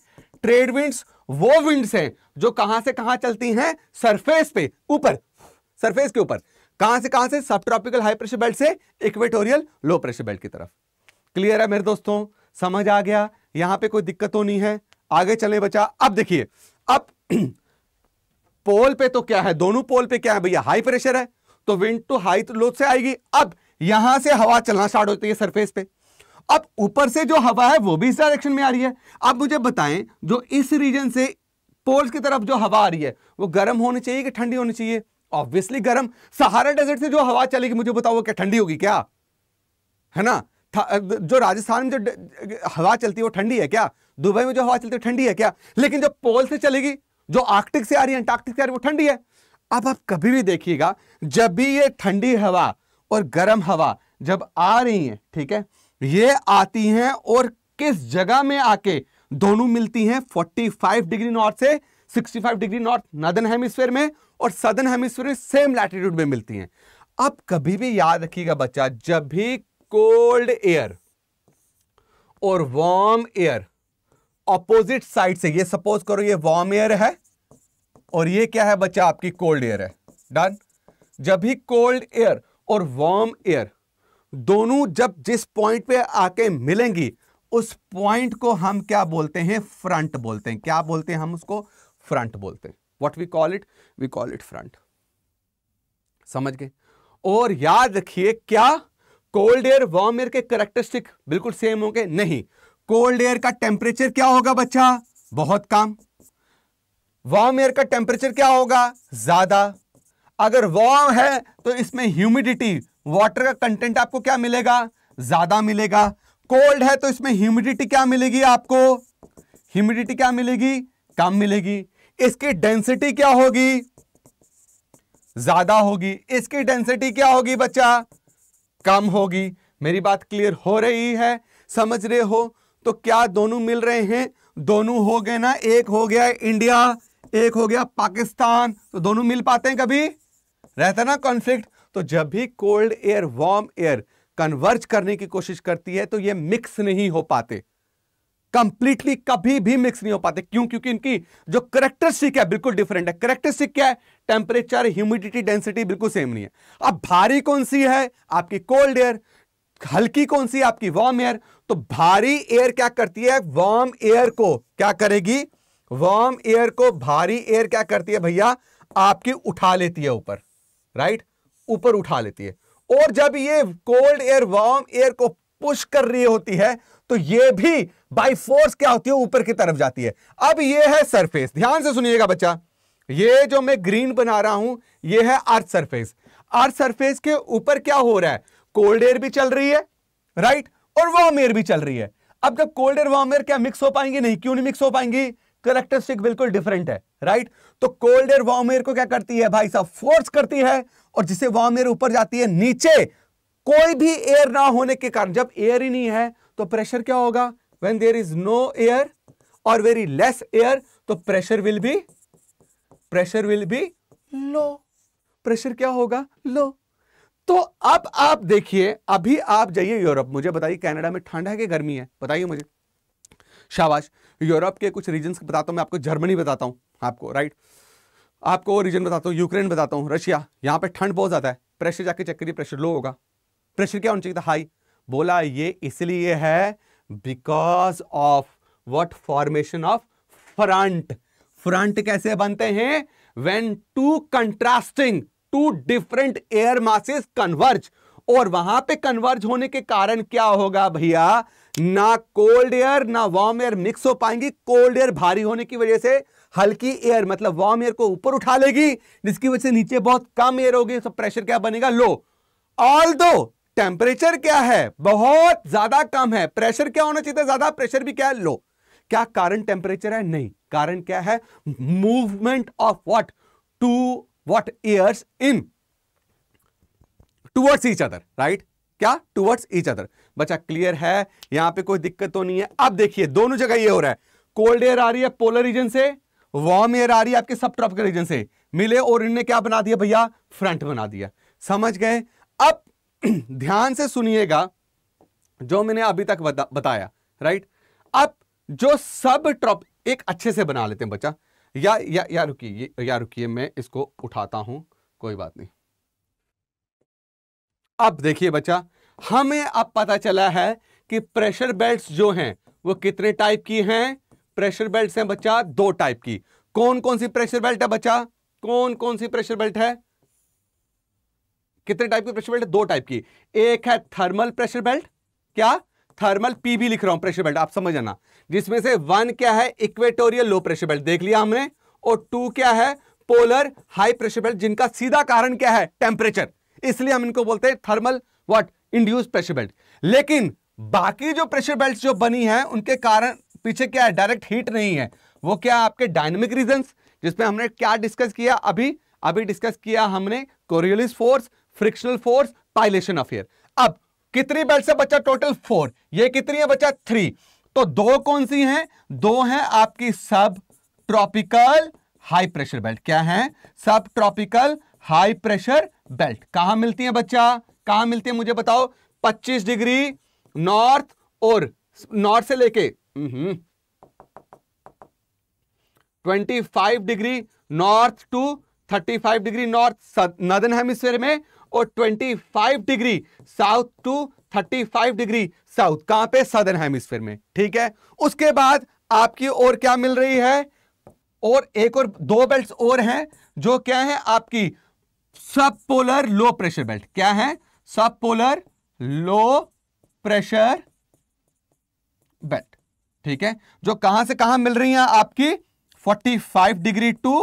ट्रेड विंड्स वो विंड्स है जो कहां से कहां चलती हैं सरफेस पे ऊपर सरफेस के ऊपर कहां से कहां से सब ट्रॉपिकल हाई प्रेशर बेल्ट से इक्वेटोरियल लो प्रेशर बेल्ट की तरफ क्लियर है मेरे दोस्तों समझ आ गया यहां पे कोई दिक्कत तो नहीं है आगे चले बचा अब देखिए अब पोल पे तो क्या है दोनों पोल पे क्या है भैया हाई प्रेशर है तो विंड तो हाई लोड से आएगी अब यहां से हवा चलना स्टार्ट होती है सरफेस पे अब ऊपर से जो हवा है वो भी इस डायरेक्शन में आ रही है अब मुझे बताएं जो इस रीजन से पोल्स की तरफ जो हवा आ रही है वो गर्म होनी चाहिए कि ठंडी होनी चाहिए ऑब्वियसली गर्म सहारा डेजर्ट से जो हवा चलेगी मुझे बताओ वो क्या ठंडी होगी क्या है ना जो राजस्थान में जो हवा चलती है वो ठंडी है क्या दुबई में जो हवा चलती है ठंडी है क्या लेकिन जो पोल से चलेगी जो आर्कटिक से आ रही है अंटार्कटिक से आ रही है वो ठंडी है अब आप कभी भी देखिएगा जब भी ये ठंडी हवा और गर्म हवा जब आ रही है ठीक है ये आती हैं और किस जगह में आके दोनों मिलती हैं 45 डिग्री नॉर्थ से 65 डिग्री नॉर्थ नदन हेमिस्फेयर में और सदन हेमिस्फेयर सेम लैटिट्यूड में मिलती हैं अब कभी भी याद रखिएगा बच्चा जब भी कोल्ड एयर और वार्म एयर ऑपोजिट साइड से ये सपोज करो ये वार्म एयर है और ये क्या है बच्चा आपकी कोल्ड एयर है डन जब भी कोल्ड एयर और वार्म एयर दोनों जब जिस पॉइंट पे आके मिलेंगी उस पॉइंट को हम क्या बोलते हैं फ्रंट बोलते हैं क्या बोलते हैं हम उसको फ्रंट बोलते हैं what we call it we call it front समझ गए और याद रखिए क्या कोल्ड एयर वार्म एयर के करेक्टरिस्टिक बिल्कुल सेम होंगे नहीं कोल्ड एयर का टेम्परेचर क्या होगा बच्चा बहुत कम वार्म एयर का टेम्परेचर क्या होगा ज्यादा अगर वार्म है तो इसमें ह्यूमिडिटी वाटर का कंटेंट आपको क्या मिलेगा ज्यादा मिलेगा कोल्ड है तो इसमें ह्यूमिडिटी क्या मिलेगी आपको ह्यूमिडिटी क्या मिलेगी कम मिलेगी इसकी डेंसिटी क्या होगी ज्यादा होगी इसकी डेंसिटी क्या होगी बच्चा कम होगी मेरी बात क्लियर हो रही है समझ रहे हो तो क्या दोनों मिल रहे हैं दोनों हो गए ना एक हो गया इंडिया एक हो गया पाकिस्तान तो दोनों मिल पाते हैं कभी रहता ना कॉन्फ्लिक्ट तो जब भी cold air warm air converge करने की कोशिश करती है तो ये मिक्स नहीं हो पाते कंप्लीटली कभी भी मिक्स नहीं हो पाते क्यों क्योंकि इनकी जो करेक्टरिस्टिक है बिल्कुल डिफरेंट है करेक्टरिस्टिक क्या है टेम्परेचर ह्यूमिडिटी डेंसिटी बिल्कुल सेम नहीं है अब भारी कौन सी है आपकी कोल्ड एयर हल्की कौन सी है आपकी वार्म एयर तो भारी एयर क्या करती है वार्म एयर को क्या करेगी वार्म एयर को भारी एयर क्या करती है भैया आपकी उठा लेती है ऊपर राइट ऊपर उठा लेती है और जब ये कोल्ड एयर वार्म एयर को पुश कर रही होती है तो ये भी बाय फोर्स क्या होती है ऊपर की तरफ जाती है अब ये है सरफेस ध्यान से सुनिएगा बच्चा ये जो मैं ग्रीन बना रहा हूं ये है अर्थ सरफेस अर्थ सरफेस के ऊपर क्या हो रहा है कोल्ड एयर भी चल रही है राइट और वार्म एयर भी चल रही है अब जब कोल्ड एयर वार्म एयर क्या मिक्स हो पाएंगे नहीं क्यों नहीं मिक्स हो पाएंगी करेक्टरिस्टिक बिल्कुल डिफरेंट है राइट तो कोल्ड एयर वार्म एयर को क्या करती है भाई साहब फोर्स करती है और जिसे वार्म एयर ऊपर जाती है नीचे कोई भी एयर ना होने के कारण जब एयर ही नहीं है तो प्रेशर क्या होगा when there is no air और वेरी लेस एयर तो pressure will be pressure will be low pressure क्या होगा लो तो अब आप देखिए अभी आप जाइए यूरोप मुझे बताइए कनाडा में ठंड है कि गर्मी है बताइए मुझे शाबाश यूरोप के कुछ रीजन बताता हूं मैं आपको जर्मनी बताता हूं आपको राइट आपको वो रीजन बताता हूँ यूक्रेन बताता हूँ रशिया यहां पे ठंड बहुत ज़्यादा है प्रेशर जाके चेक करिए प्रेशर लो होगा प्रेशर क्या होना चाहिए था हाई बोला ये इसलिए है because of what formation of front front कैसे बनते हैं when two contrasting two different air masses converge और वहां पे कन्वर्ज होने के कारण क्या होगा भैया ना कोल्ड एयर ना वार्म एयर मिक्स हो पाएंगी कोल्ड एयर भारी होने की वजह से हल्की एयर मतलब वार्म एयर को ऊपर उठा लेगी जिसकी वजह से नीचे बहुत कम एयर होगी तो प्रेशर क्या बनेगा लो ऑल दो टेम्परेचर क्या है बहुत ज्यादा कम है प्रेशर क्या होना चाहिए ज्यादा प्रेशर भी क्या है लो क्या कारण टेम्परेचर है नहीं कारण क्या है movement of what to what airs in towards each other right क्या टूवर्ड्स ईच अदर बच्चा क्लियर है यहां पे कोई दिक्कत तो नहीं है अब देखिए दोनों जगह ये हो रहा है कोल्ड एयर आ रही है पोलर रीजन से वार्म एयर आ रही है आपके सब ट्रॉपिकल रीजन से मिले और इनने क्या बना दिया भैया फ्रंट बना दिया समझ गए अब ध्यान से सुनिएगा जो मैंने अभी तक बता, बताया राइट अब जो सब ट्रॉप एक अच्छे से बना लेते हैं बच्चा या या या रुकिए या रुकिए मैं इसको उठाता हूं कोई बात नहीं अब देखिए बच्चा हमें अब पता चला है कि प्रेशर बेल्ट्स जो हैं वो कितने टाइप की हैं प्रेशर बेल्ट हैं बच्चा दो टाइप की कौन कौन सी प्रेशर बेल्ट है बच्चा कौन कौन सी प्रेशर बेल्ट है कितने टाइप की प्रेशर बेल्ट है दो टाइप की एक है थर्मल प्रेशर बेल्ट क्या थर्मल पीबी लिख रहा हूं प्रेशर बेल्ट आप समझ आना जिसमें से वन क्या है इक्वेटोरियल लो प्रेशर बेल्ट देख लिया हमने और टू क्या है पोलर हाई प्रेशर बेल्ट जिनका सीधा कारण क्या है टेम्परेचर इसलिए हम इनको बोलते हैं thermal what induce pressure belt लेकिन बाकी जो प्रेशर बेल्ट जो बनी है उनके कारण पीछे क्या है डायरेक्ट हीट नहीं है वो क्या आपके डायनेमिक रीजन जिसमें हमने क्या डिस्कस किया अभी अभी डिस्कस किया हमने कोरियोलिस फोर्स फ्रिक्शनल फोर्स पाइलेशन ऑफ एयर अब कितनी बेल्ट से बचा टोटल फोर ये कितनी है बचा थ्री तो दो कौन सी हैं दो हैं आपकी sub tropical high pressure belt क्या है सब ट्रॉपिकल हाई प्रेशर बेल्ट कहां मिलती है बच्चा कहां मिलती है मुझे बताओ 25 डिग्री नॉर्थ और नॉर्थ से लेके 25 degree north to 35 degree north northern hemisphere में और 25 degree south to 35 degree south कहां पे सदर्न हेमिस्फीयर में ठीक है उसके बाद आपकी और क्या मिल रही है और एक और दो बेल्ट और हैं जो क्या है आपकी सब पोलर लो प्रेशर बेल्ट क्या है सब पोलर लो प्रेशर बेल्ट ठीक है जो कहां से कहां मिल रही हैं आपकी 45 degree to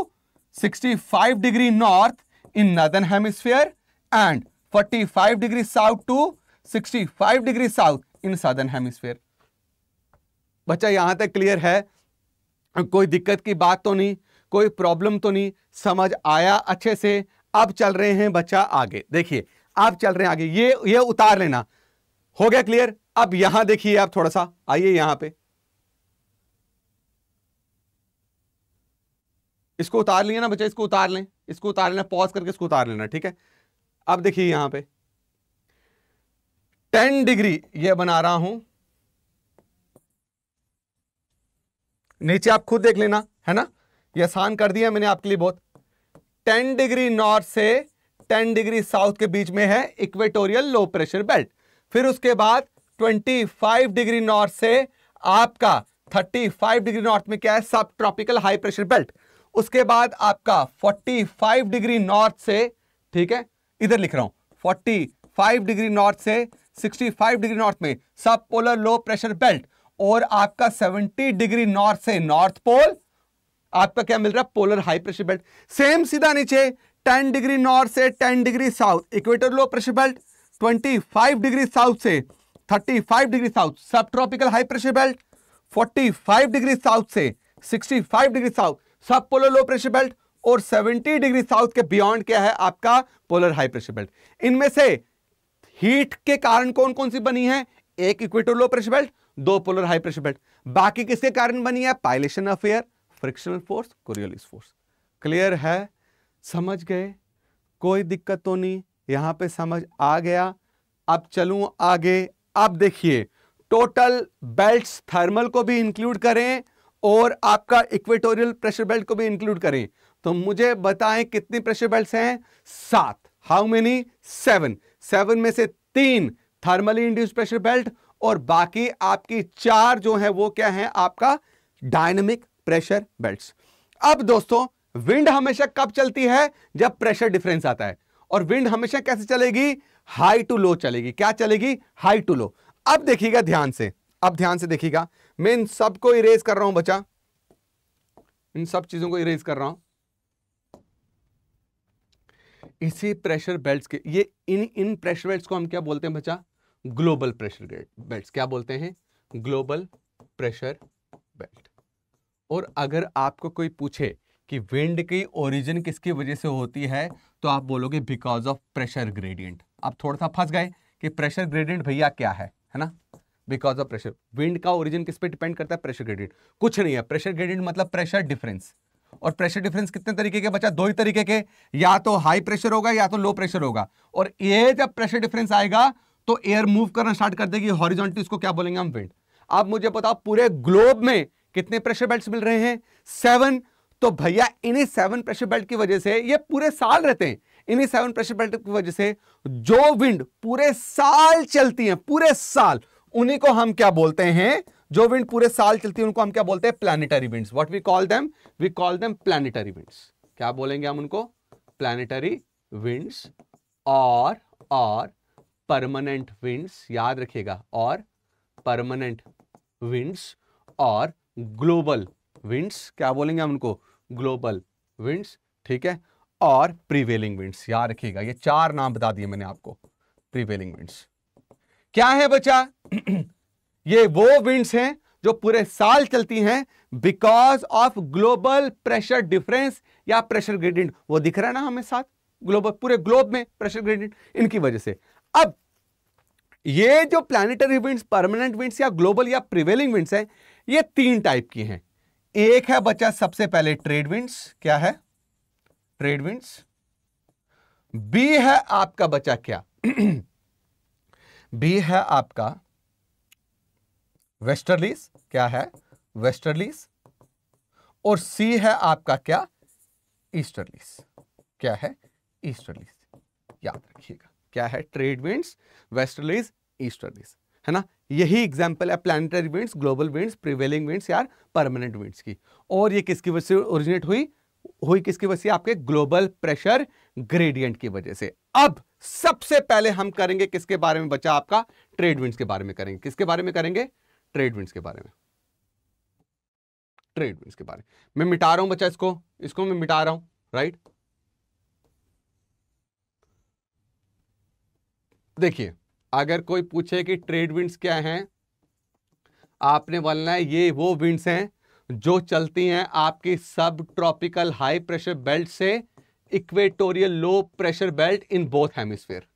65 degree north in northern hemisphere and 45 degrees south to 65 degree south in southern hemisphere. बच्चा यहां तक क्लियर है कोई दिक्कत की बात तो नहीं कोई प्रॉब्लम तो नहीं समझ आया अच्छे से अब चल रहे हैं बच्चा आगे देखिए आप चल रहे हैं आगे ये ये उतार लेना हो गया क्लियर अब यहां देखिए आप थोड़ा सा आइए यहां पे इसको उतार लिए ना बच्चा इसको उतार लें इसको उतार लेना पॉज करके इसको उतार लेना ठीक है अब देखिए यहां पे 10 डिग्री ये बना रहा हूं नीचे आप खुद देख लेना है ना ये आसान कर दिया मैंने आपके लिए बहुत 10 डिग्री नॉर्थ से 10 डिग्री साउथ के बीच में है इक्वेटोरियल लो प्रेशर बेल्ट फिर उसके बाद 25 डिग्री नॉर्थ से आपका 35 डिग्री नॉर्थ में क्या है सब ट्रॉपिकल हाई प्रेशर बेल्ट उसके बाद आपका 45 डिग्री नॉर्थ से ठीक है इधर लिख रहा हूं फोर्टी फाइव डिग्री नॉर्थ से सिक्सटी फाइव डिग्री नॉर्थ में sub polar low pressure belt और आपका सेवेंटी डिग्री नॉर्थ से नॉर्थ पोल आपका क्या मिल रहा है polar high pressure belt same सीधा नीचे टेन डिग्री नॉर्थ से ten degree south equator low pressure belt twenty five degree south से thirty five degree south sub tropical high pressure belt forty five degree south से sixty five degree south sub polar low pressure belt और 70 degree south के beyond क्या है आपका polar high pressure belt इनमें से heat के कारण कौन कौन सी बनी है एक इक्वेटर लो प्रेशर बेल्ट दो पोलर हाई प्रेशर बेल्ट बाकी किसके कारण बनी है पाइलेशन of air frictional force Coriolis force clear है समझ गए कोई दिक्कत तो नहीं यहां पे समझ आ गया अब चलू आगे अब देखिए टोटल बेल्ट्स थर्मल को भी इंक्लूड करें और आपका इक्वेटोरियल प्रेशर बेल्ट को भी इंक्लूड करें तो मुझे बताएं कितनी प्रेशर बेल्ट हैं सात हाउ मेनी सेवन सेवन में से तीन थर्मली इंड्यूस प्रेशर बेल्ट और बाकी आपकी चार जो है वो क्या है आपका डायनेमिक प्रेशर बेल्ट्स अब दोस्तों विंड हमेशा कब चलती है जब प्रेशर डिफरेंस आता है और विंड हमेशा कैसे चलेगी हाई टू लो चलेगी क्या चलेगी हाई टू लो अब देखिएगा ध्यान से अब ध्यान से देखिएगा मैं इन सबको इरेज कर रहा हूं बच्चा इन सब चीजों को इरेज कर रहा हूं इसी प्रेशर बेल्ट्स के ये इन इन प्रेशर बेल्ट्स को हम क्या बोलते हैं बच्चा ग्लोबल प्रेशर बेल्ट क्या बोलते हैं ग्लोबल प्रेशर बेल्ट और अगर आपको कोई पूछे कि विंड की ओरिजिन किसकी वजह से होती है तो आप बोलोगे बिकॉज ऑफ प्रेशर ग्रेडियंट आप थोड़ा सा फंस गए कि प्रेशर ग्रेडियंट भैया क्या है है ना बिकॉज ऑफ प्रेशर विंड का ओरिजिन किस पे डिपेंड करता है प्रेशर ग्रेडियंट कुछ नहीं है प्रेशर ग्रेडियंट मतलब प्रेशर डिफरेंस और प्रेशर डिफरेंस कितने तरीके के बचा दो ही तरीके के या तो हाई प्रेशर होगा या तो लो प्रेशर होगा और ये जब प्रेशर डिफरेंस आएगा तो एयर मूव करना स्टार्ट कर देगी हॉरिजॉन्टली इसको क्या बोलेंगे हम विंड आप मुझे बताओ पूरे ग्लोब में कितने प्रेशर बेल्ट मिल रहे हैं सेवन तो भैया इन्हीं सेवन प्रेशर बेल्ट की वजह से ये पूरे साल रहते हैं इन्हीं सेवन प्रेशर बेल्ट की वजह से जो विंड पूरे साल चलती है पूरे साल उन्हीं को हम क्या बोलते हैं जो विंड पूरे साल चलती है उनको हम क्या बोलते हैं planetary winds what we call them we call them planetary winds क्या बोलेंगे हम उनको प्लानिटरी विंड्स और और परमानेंट विंड्स याद रखिएगा और परमानेंट विंड्स और ग्लोबल विंड्स क्या बोलेंगे हम उनको ग्लोबल विंड्स ठीक है और प्रीवेलिंग विंड्स याद रखिएगा ये चार नाम बता दिए मैंने आपको प्रीवेलिंग विंड्स क्या है बच्चा ये वो विंड्स हैं जो पूरे साल चलती हैं because of global pressure difference या प्रेशर ग्रेडियंट वो दिख रहा है ना हमें साथ ग्लोबल पूरे ग्लोब में प्रेशर ग्रेडियंट इनकी वजह से अब ये जो प्लानिटरी विंड्स परमानेंट विंड्स या ग्लोबल या प्रिवेलिंग विंड्स हैं ये तीन टाइप की हैं एक है बच्चा सबसे पहले ट्रेड विंड्स क्या है ट्रेड विंड्स बी है आपका बच्चा क्या बी है आपका वेस्टर्लीस क्या है वेस्टर्लीस और सी है आपका क्या ईस्टर्लीस क्या है ईस्टर्लीस याद रखिएगा क्या है ट्रेड विंड्स वेस्टर्लीस ईस्टर्लीस है ना यही एग्जाम्पल है planetary winds global winds prevailing winds यार परमानेंट विंड्स की और ये किसकी वजह से ओरिजिनेट हुई हुई किसकी वजह से आपके ग्लोबल प्रेशर ग्रेडियंट की वजह से अब सबसे पहले हम करेंगे किसके बारे में बचा आपका ट्रेड विंड्स के बारे में करेंगे किसके बारे में करेंगे ट्रेड विंड्स के बारे में ट्रेड विंड्स के बारे में मैं मिटा रहा हूं बच्चा इसको इसको मैं मिटा रहा हूं राइट देखिए अगर कोई पूछे कि ट्रेड विंड्स क्या हैं आपने बोलना है ये वो विंड्स हैं जो चलती हैं आपकी sub tropical high pressure belt से equatorial low pressure belt in both hemisphere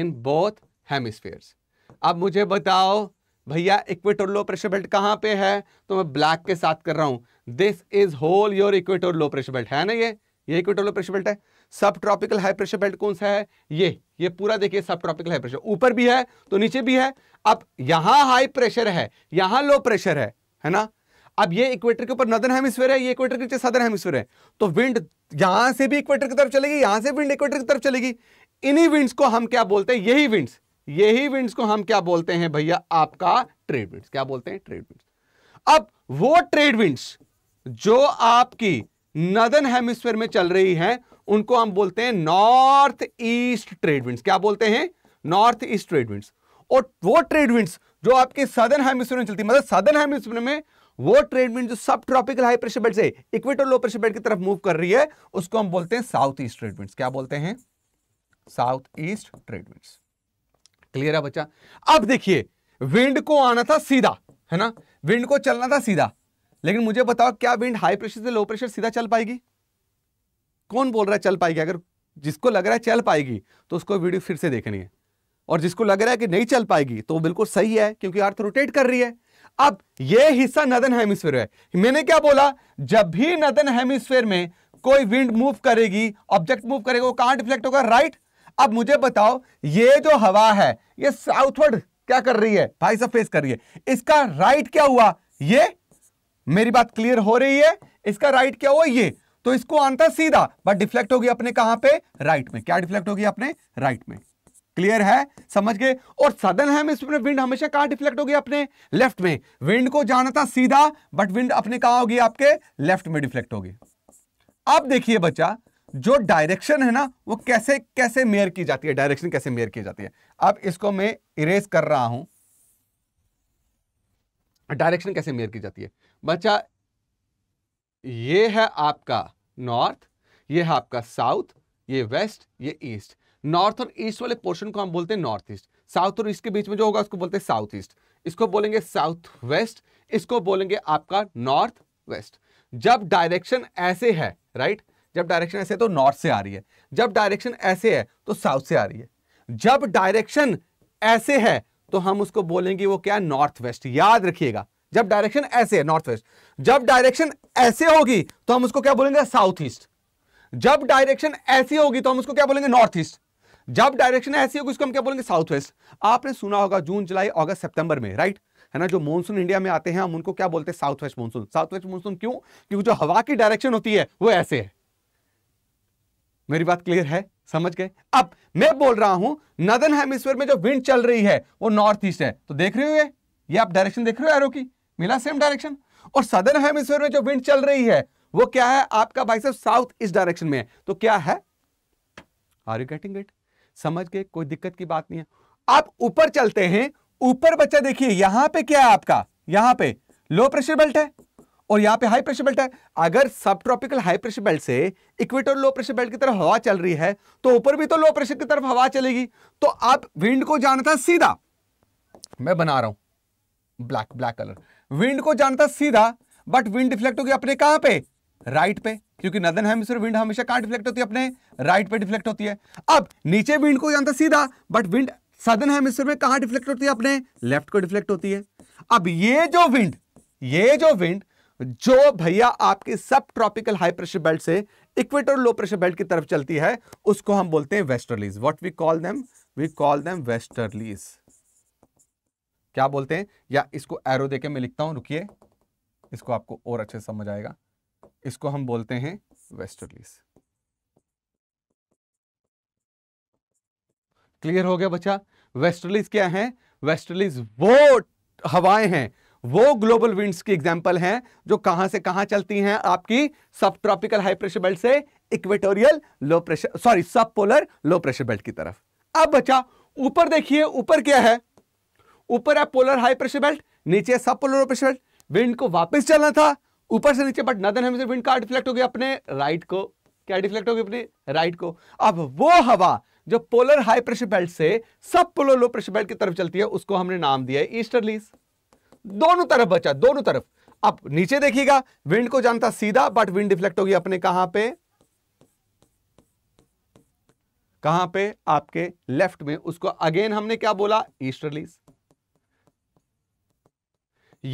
in both hemispheres अब मुझे बताओ भैया इक्वेटर लो प्रेशर बेल्ट कहाँ पे है तो मैं ब्लैक के साथ कर रहा हूँ this is whole your equator low pressure belt है ना ये ये इक्वेटर लो प्रेशर बेल्ट है सब ट्रॉपिकल हाई प्रेशर बेल्ट कौन सा है ये ये पूरा देखिए सब ट्रॉपिकल हाई प्रेशर ऊपर भी है तो नीचे भी है अब यहाँ हाई प्रेशर है यहाँ लो प्रेशर है है ना अब ये इक्वेटर के ऊपर नदन हेमिस्फेयर है ये इक्वेटर के नीचे सदर हेमिस्फेयर है तो विंड यहाँ से भी इक्वेटर की तरफ चलेगी यहाँ से विंड इक्वेटर की तरफ चलेगी इन्हीं विंड्स को हम क्या बोलते हैं यही विंड्स यही विंड्स को हम क्या बोलते हैं भैया आपका ट्रेड विंड्स क्या बोलते हैं ट्रेड विंड्स अब वो ट्रेड विंड्स जो आपकी नदन हेमिस्फेयर में चल रही हैं उनको हम बोलते हैं नॉर्थ ईस्ट ट्रेड विंड्स क्या बोलते हैं नॉर्थ ईस्ट ट्रेड विंड्स और वो ट्रेड विंड्स जो आपके सदर्न हेमिस्फेयर में चलती मतलब सदर्न हेमिस्फेयर में वो ट्रेड विंड जो sub tropical high pressure belt से इक्वेटर लो प्रेशर बेल्ट की तरफ मूव कर रही है उसको हम बोलते हैं साउथ ईस्ट ट्रेड विंड्स क्या बोलते हैं south east trade winds clear है बच्चा अब देखिए विंड को आना था सीधा है ना विंड को चलना था सीधा लेकिन मुझे बताओ क्या विंड हाई प्रेशर से लो प्रेशर सीधा चल पाएगी कौन बोल रहा है चल पाएगी अगर जिसको लग रहा है चल पाएगी तो उसको वीडियो फिर से देखनी है और जिसको लग रहा है कि नहीं चल पाएगी तो बिल्कुल सही है क्योंकि अर्थ रोटेट कर रही है अब यह हिस्सा नदन हेमिस्फेयर है मैंने क्या बोला जब भी नदन हेमिस्फेयर में कोई विंड मूव करेगी ऑब्जेक्ट मूव करेगा वो कहां डिफ्लेक्ट होगा राइट अब मुझे बताओ ये जो हवा है ये साउथवर्ड क्या कर रही है भाई साहब फेस कर रही है इसका राइट क्या हुआ ये मेरी बात क्लियर हो रही है इसका राइट क्या हुआ ये तो इसको आंता सीधा बट डिफ्लेक्ट होगी अपने कहां पे राइट में क्या डिफ्लेक्ट होगी अपने राइट में क्लियर है समझ गए और सदन है इसमें विंड हमेशा कहा डिफ्लेक्ट होगी अपने लेफ्ट में विंड को जाना था सीधा बट विंड अपने कहा होगी आपके लेफ्ट में डिफ्लेक्ट होगी अब देखिए बच्चा जो डायरेक्शन है ना वो कैसे कैसे मेयर की जाती है डायरेक्शन कैसे मेयर की जाती है अब इसको मैं इरेज कर रहा हूं डायरेक्शन कैसे मेयर की जाती है बच्चा ये है आपका नॉर्थ ये है आपका साउथ ये वेस्ट ये ईस्ट नॉर्थ और ईस्ट वाले पोर्शन को हम बोलते हैं नॉर्थ ईस्ट साउथ और ईस्ट के बीच में जो होगा उसको बोलते हैं साउथ ईस्ट इसको बोलेंगे साउथ वेस्ट इसको बोलेंगे आपका नॉर्थ वेस्ट जब डायरेक्शन ऐसे है राइट जब डायरेक्शन ऐसे है तो नॉर्थ से आ रही है जब डायरेक्शन ऐसे है तो साउथ से आ रही है जब डायरेक्शन ऐसे है तो हम उसको बोलेंगे वो क्या नॉर्थ वेस्ट याद रखिएगा जब डायरेक्शन ऐसे है नॉर्थ वेस्ट जब डायरेक्शन ऐसे होगी तो हम उसको क्या बोलेंगे साउथ ईस्ट जब डायरेक्शन ऐसी होगी तो हम उसको क्या बोलेंगे नॉर्थ ईस्ट जब डायरेक्शन ऐसी होगी उसको हम क्या बोलेंगे साउथ वेस्ट आपने सुना होगा जून जुलाई अगस्त सितंबर में राइट है ना जो मानसून इंडिया में आते हैं हम उनको क्या बोलते हैं south west monsoon south west monsoon क्यों क्योंकि जो हवा की डायरेक्शन होती है वो ऐसे है मेरी बात क्लियर है समझ गए अब मैं बोल रहा हूं नदन हेमिस्फीयर में जो विंड चल रही है वो नॉर्थ ईस्ट है तो देख रहे हो ये ये आप डायरेक्शन देख रहे हो एरो की मिला सेम डायरेक्शन और सदर्न हेमिस्फीयर में जो विंड चल रही है वो क्या है आपका भाई साहब साउथ इस डायरेक्शन में है तो क्या है आर यू गेटिंग इट समझ गए कोई दिक्कत की बात नहीं है आप ऊपर चलते हैं ऊपर बच्चा देखिए यहां पे क्या है आपका यहां पे लो प्रेशर बेल्ट है और यहाँ पे हाई प्रेशर बेल्ट है अगर sub tropical high pressure belt से इक्वेटर लो प्रेशर बेल्ट की तरफ हवा चल रही है तो ऊपर भी तो लो प्रेशर की तरफ हवा चलेगी तो अब विंड को जानता था सीधा मैं बना रहा हूं ब्लैक ब्लैक कलर विंड को जानता सीधा बट विंड डिफ्लेक्ट होगी अपने कहां पे राइट पे क्योंकि नदन हेमिसफेयर विंड हमेशा कहां डिफ्लेक्ट होती है अपने राइट पे डिफ्लेक्ट होती है अब नीचे विंड को जानता सीधा बट विंड सदन हेमिसफेयर में कहां डिफ्लेक्ट होती है अपने लेफ्ट को डिफ्लेक्ट होती है अब ये जो विंड ये जो विंड जो भैया आपकी sub tropical high pressure belt से इक्वेटर लो प्रेशर बेल्ट की तरफ चलती है उसको हम बोलते हैं westerlies what we call them we call them westerlies क्या बोलते हैं या इसको एरो देके मैं लिखता हूं रुकिए इसको आपको और अच्छे से समझ आएगा इसको हम बोलते हैं वेस्टर्लीज क्लियर हो गया बच्चा वेस्टर्लीज क्या है वेस्टर्लीज वो हवाएं हैं वो ग्लोबल विंड्स की एग्जाम्पल हैं जो कहां से कहां चलती हैं आपकी sub tropical high pressure belt से equatorial low pressure sorry sub polar low pressure belt की तरफ अब बचा ऊपर देखिए ऊपर क्या है ऊपर है पोलर हाई प्रेशर बेल्ट नीचे sub polar low pressure belt wind को वापस चलना था ऊपर से नीचे बट नदन हेमिस्फीयर विंड का डिफ्लेक्ट हो गया अपने राइट को क्या डिफ्लेक्ट हो गया अपने राइट को अब वो हवा जो पोलर हाई प्रेशर बेल्ट से सब पोलर लो प्रेशर बेल्ट की तरफ चलती है उसको हमने नाम दिया है ईस्टर्लीज़ दोनों तरफ बचा दोनों तरफ अब नीचे देखिएगा विंड को जानता सीधा बट विंड डिफ्लेक्ट होगी अपने कहां पे कहां पे आपके लेफ्ट में उसको अगेन हमने क्या बोला ईस्ट रिलीज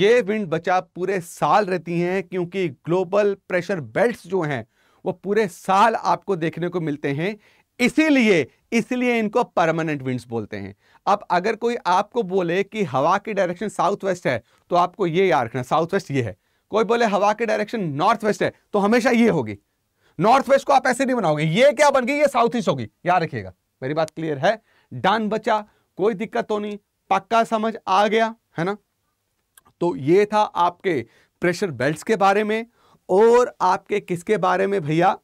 ये विंड बचा पूरे साल रहती हैं क्योंकि ग्लोबल प्रेशर बेल्ट्स जो हैं वो पूरे साल आपको देखने को मिलते हैं इसीलिए इसलिए इनको परमानेंट विंड्स बोलते हैं अब अगर कोई आपको बोले कि हवा की डायरेक्शन साउथ वेस्ट है तो आपको ये याद रखना साउथ वेस्ट ये है कोई बोले हवा की डायरेक्शन नॉर्थ वेस्ट है तो हमेशा ये होगी नॉर्थ वेस्ट को आप ऐसे नहीं बनाओगे ये क्या बन गई ये साउथ ईस्ट होगी याद रखिएगा मेरी बात क्लियर है डन बचा कोई दिक्कत तो नहीं पक्का समझ आ गया है ना तो ये था आपके प्रेशर बेल्ट्स के बारे में और आपके किसके बारे में भैया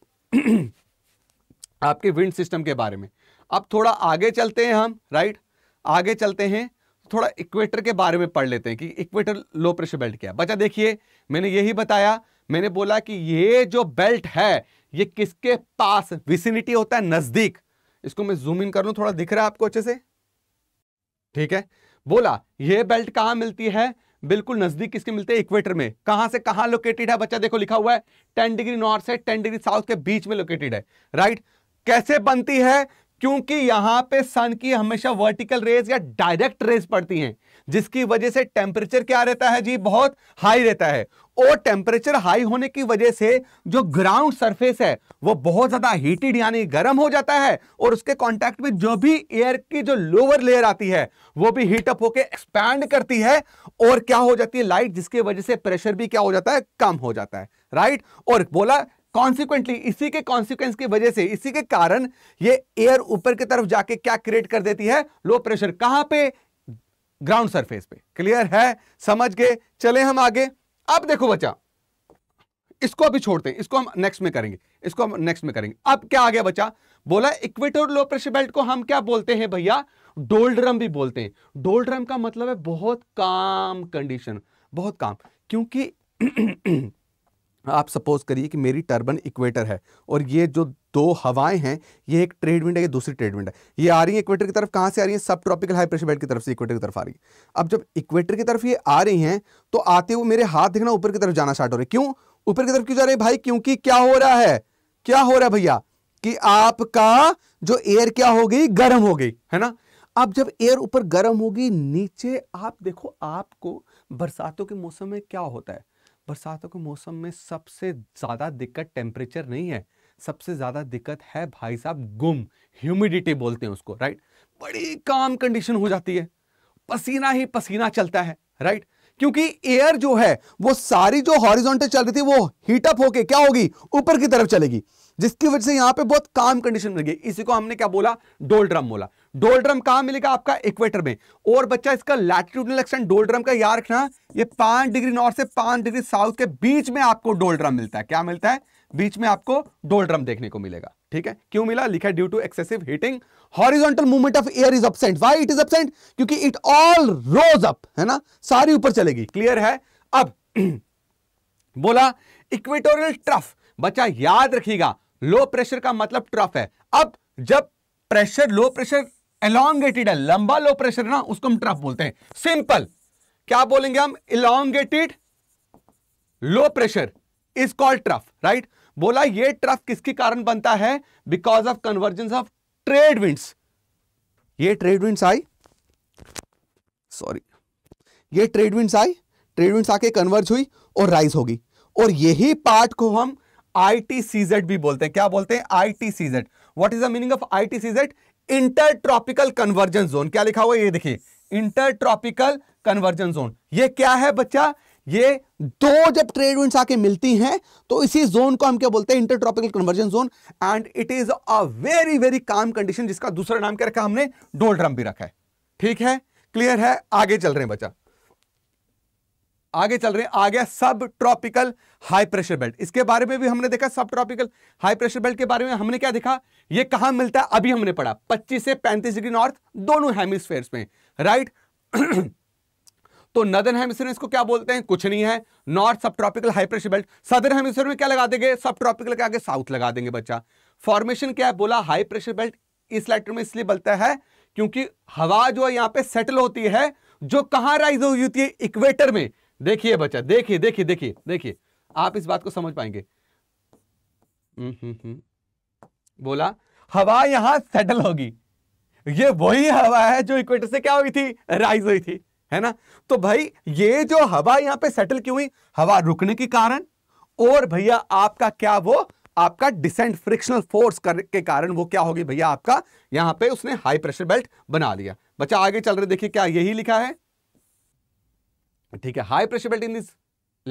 आपके विंड सिस्टम के बारे में अब थोड़ा आगे चलते हैं हम राइट आगे चलते हैं थोड़ा इक्वेटर के बारे में पढ़ लेते हैं कि इक्वेटर लो प्रेशर बेल्ट क्या है बच्चा देखिए मैंने यही बताया मैंने बोला कि ये जो बेल्ट है ये किसके पास विसिनिटी होता है नज़दीक इसको मैं जूम इन कर लू थोड़ा दिख रहा है आपको अच्छे से ठीक है बोला ये बेल्ट कहां मिलती है बिल्कुल नज़दीक किसके मिलते हैं इक्वेटर में कहां से कहां लोकेटेड है बच्चा देखो लिखा हुआ है टेन डिग्री नॉर्थ से टेन डिग्री साउथ के बीच में लोकेटेड है राइट right? कैसे बनती है क्योंकि यहां पे सन की हमेशा वर्टिकल रेज या डायरेक्ट रेज पड़ती हैं जिसकी वजह से टेम्परेचर क्या रहता है जी बहुत हाई रहता है और टेम्परेचर हाई होने की वजह से जो ग्राउंड सरफेस है वो बहुत ज़्यादा हीटेड यानी गर्म हो जाता है और उसके कांटेक्ट में जो भी एयर की जो लोअर लेयर आती है वो भी हीटअप होकर एक्सपैंड करती है और क्या हो जाती है लाइट जिसकी वजह से प्रेशर भी क्या हो जाता है कम हो जाता है राइट और बोला कॉन्सिक्वेंटली इसी के कॉन्सिक्वेंस की वजह से इसी के कारण ये एयर ऊपर की तरफ जाके क्या क्रिएट कर देती है लो प्रेशर कहां पे ग्राउंड सरफेस पे क्लियर है समझ गए चले हम आगे अब देखो बच्चा इसको अभी छोड़ते हैं इसको हम नेक्स्ट में करेंगे इसको हम नेक्स्ट में करेंगे अब क्या आ गया बच्चा बोला इक्वेटर लो प्रेशर बेल्ट को हम क्या बोलते हैं भैया डोल्ड्रम भी बोलते हैं डोल्ड्रम का मतलब है बहुत काम कंडीशन बहुत काम क्योंकि आप सपोज करिए कि मेरी टर्बन इक्वेटर है और ये जो दो हवाएं हैं ये एक ट्रेडविंड है ये दूसरी ट्रेडविंड है ये आ रही है इक्वेटर की तरफ कहाँ से आ रही है सब ट्रॉपिकल हाई प्रेशर बेल्ट की तरफ से इक्वेटर की तरफ आ रही है अब जब इक्वेटर की तरफ ये आ रही हैं तो आते हुए मेरे हाथ देखना ऊपर की तरफ जाना स्टार्ट हो रहा है क्यों ऊपर की तरफ क्यों जा रहे है भाई क्योंकि क्या हो रहा है क्या हो रहा है भैया कि आपका जो एयर क्या हो गई गर्म हो गई है ना अब जब एयर ऊपर गर्म होगी नीचे आप देखो आपको बरसातों के मौसम में क्या होता है बरसातों के मौसम में सबसे ज़्यादा दिक्कत टेम्परेचर नहीं है सबसे ज़्यादा दिक्कत है भाई साहब गुम ह्यूमिडिटी बोलते हैं उसको राइट बड़ी काम कंडीशन हो जाती है पसीना ही पसीना चलता है राइट क्योंकि एयर जो है वो सारी जो हॉरिजॉन्टल चल रही थी वो हीट अप होके क्या होगी ऊपर की तरफ चलेगी जिसकी वजह से यहां पे बहुत काम कंडीशन लगी इसी को हमने क्या बोला डोल ड्रम बोला डोलड्रम कहाँ मिलेगा आपका इक्वेटर में और बच्चा इसका लैटिट्यूडनल एक्सटेंट डोलड्रम का याद रखना ये पांच डिग्री नॉर्थ से पांच डिग्री साउथ के बीच में आपको डोलड्रम मिलता है क्या मिलता है बीच में आपको डोलड्रम देखने को मिलेगा ठीक है क्यों मिला लिखा due to excessive heating horizontal movement of air is absent why it is absent क्योंकि इट ऑल रोज अप है ना सारी ऊपर चलेगी क्लियर है अब बोला इक्वेटोरियल ट्रफ बच्चा याद रखिएगा लो प्रेशर का मतलब ट्रफ है अब जब प्रेशर लो प्रेशर एलोंगेटेड है लंबा लो प्रेशर ना उसको हम ट्रफ बोलते हैं सिंपल क्या बोलेंगे हम elongated low pressure is called trough right बोला ये ट्रफ किसके कारण बनता है because of convergence of trade winds ये ट्रेड विंड्स आई सॉरी ये trade winds I trade winds आके कन्वर्ज हुई और राइज होगी और यही पार्ट को हम आई भी बोलते हैं क्या बोलते हैं I what is the meaning of I inter tropical convergence zone क्या लिखा हुआ ये देखिए इंटर ट्रॉपिकल कन्वर्जन जोन ये क्या है बच्चा ये दो जब ट्रेड विंड्स आके मिलती हैं तो इसी जोन को हम क्या बोलते हैं inter tropical convergence zone and it is a very very calm condition जिसका दूसरा नाम क्या रखा हमने डोल्ड्रम भी रखा है ठीक है क्लियर है आगे चल रहे हैं बच्चा आगे चल रहे हैं आ गया sub tropical high pressure belt इसके बारे में भी हमने देखा सब ट्रॉपिकल हाई प्रेशर बेल्ट के बारे में हमने क्या देखा ये कहा मिलता है अभी हमने पढ़ा 25 से 35 डिग्री नॉर्थ दोनों हेमिस्फेयर में राइट तो नदर्न हेमिस्फेयर इसको क्या बोलते हैं कुछ नहीं है north sub tropical high pressure belt southern hemisphere में क्या लगा देंगे सब ट्रॉपिकल के आगे साउथ लगा देंगे बच्चा फॉर्मेशन क्या है बोला हाई प्रेशर बेल्ट इस लेटर में इसलिए बोलता है क्योंकि हवा जो है यहां पर सेटल होती है जो कहां राइज होती है इक्वेटर में देखिए बच्चा देखिए देखिए देखिए देखिए आप इस बात को समझ पाएंगे हम्म, हम्म, हम्म। बोला हवा यहां सेटल होगी ये वही हवा है जो इक्वेटर से क्या हुई थी राइज हुई थी है ना तो भाई ये जो हवा यहां पे सेटल क्यों हुई हवा रुकने के कारण और भैया आपका क्या वो आपका डिसेंट फ्रिक्शनल फोर्स के कारण वो क्या होगी भैया आपका यहां पे उसने हाई प्रेशर बेल्ट बना लिया बच्चा आगे चल रहे देखिए क्या यही लिखा है ठीक है high pressure belt in this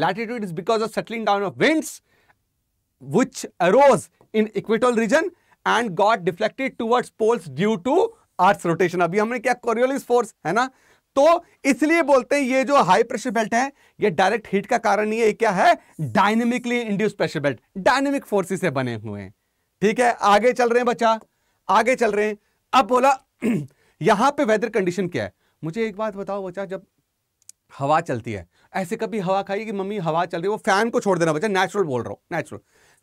latitude is because of settling down of winds which arose in equatorial region and got deflected towards poles due to earth rotation अभी हमने क्या कोरियोलिस फोर्स है ना तो इसलिए बोलते हैं ये जो हाई प्रेशर बेल्ट है ये डायरेक्ट हीट का कारण नहीं है ये क्या है dynamically induce pressure belt dynamic forces से बने हुए हैं ठीक है आगे चल रहे हैं बच्चा आगे चल रहे हैं अब बोला यहां पे वेदर कंडीशन क्या है मुझे एक बात बताओ बच्चा जब हवा चलती है ऐसे कभी हवा खाइए कि मम्मी हवा चल रही है वो फैन को छोड़ देना बच्चा नेचुरल बोल रहा हूँ नेचुरल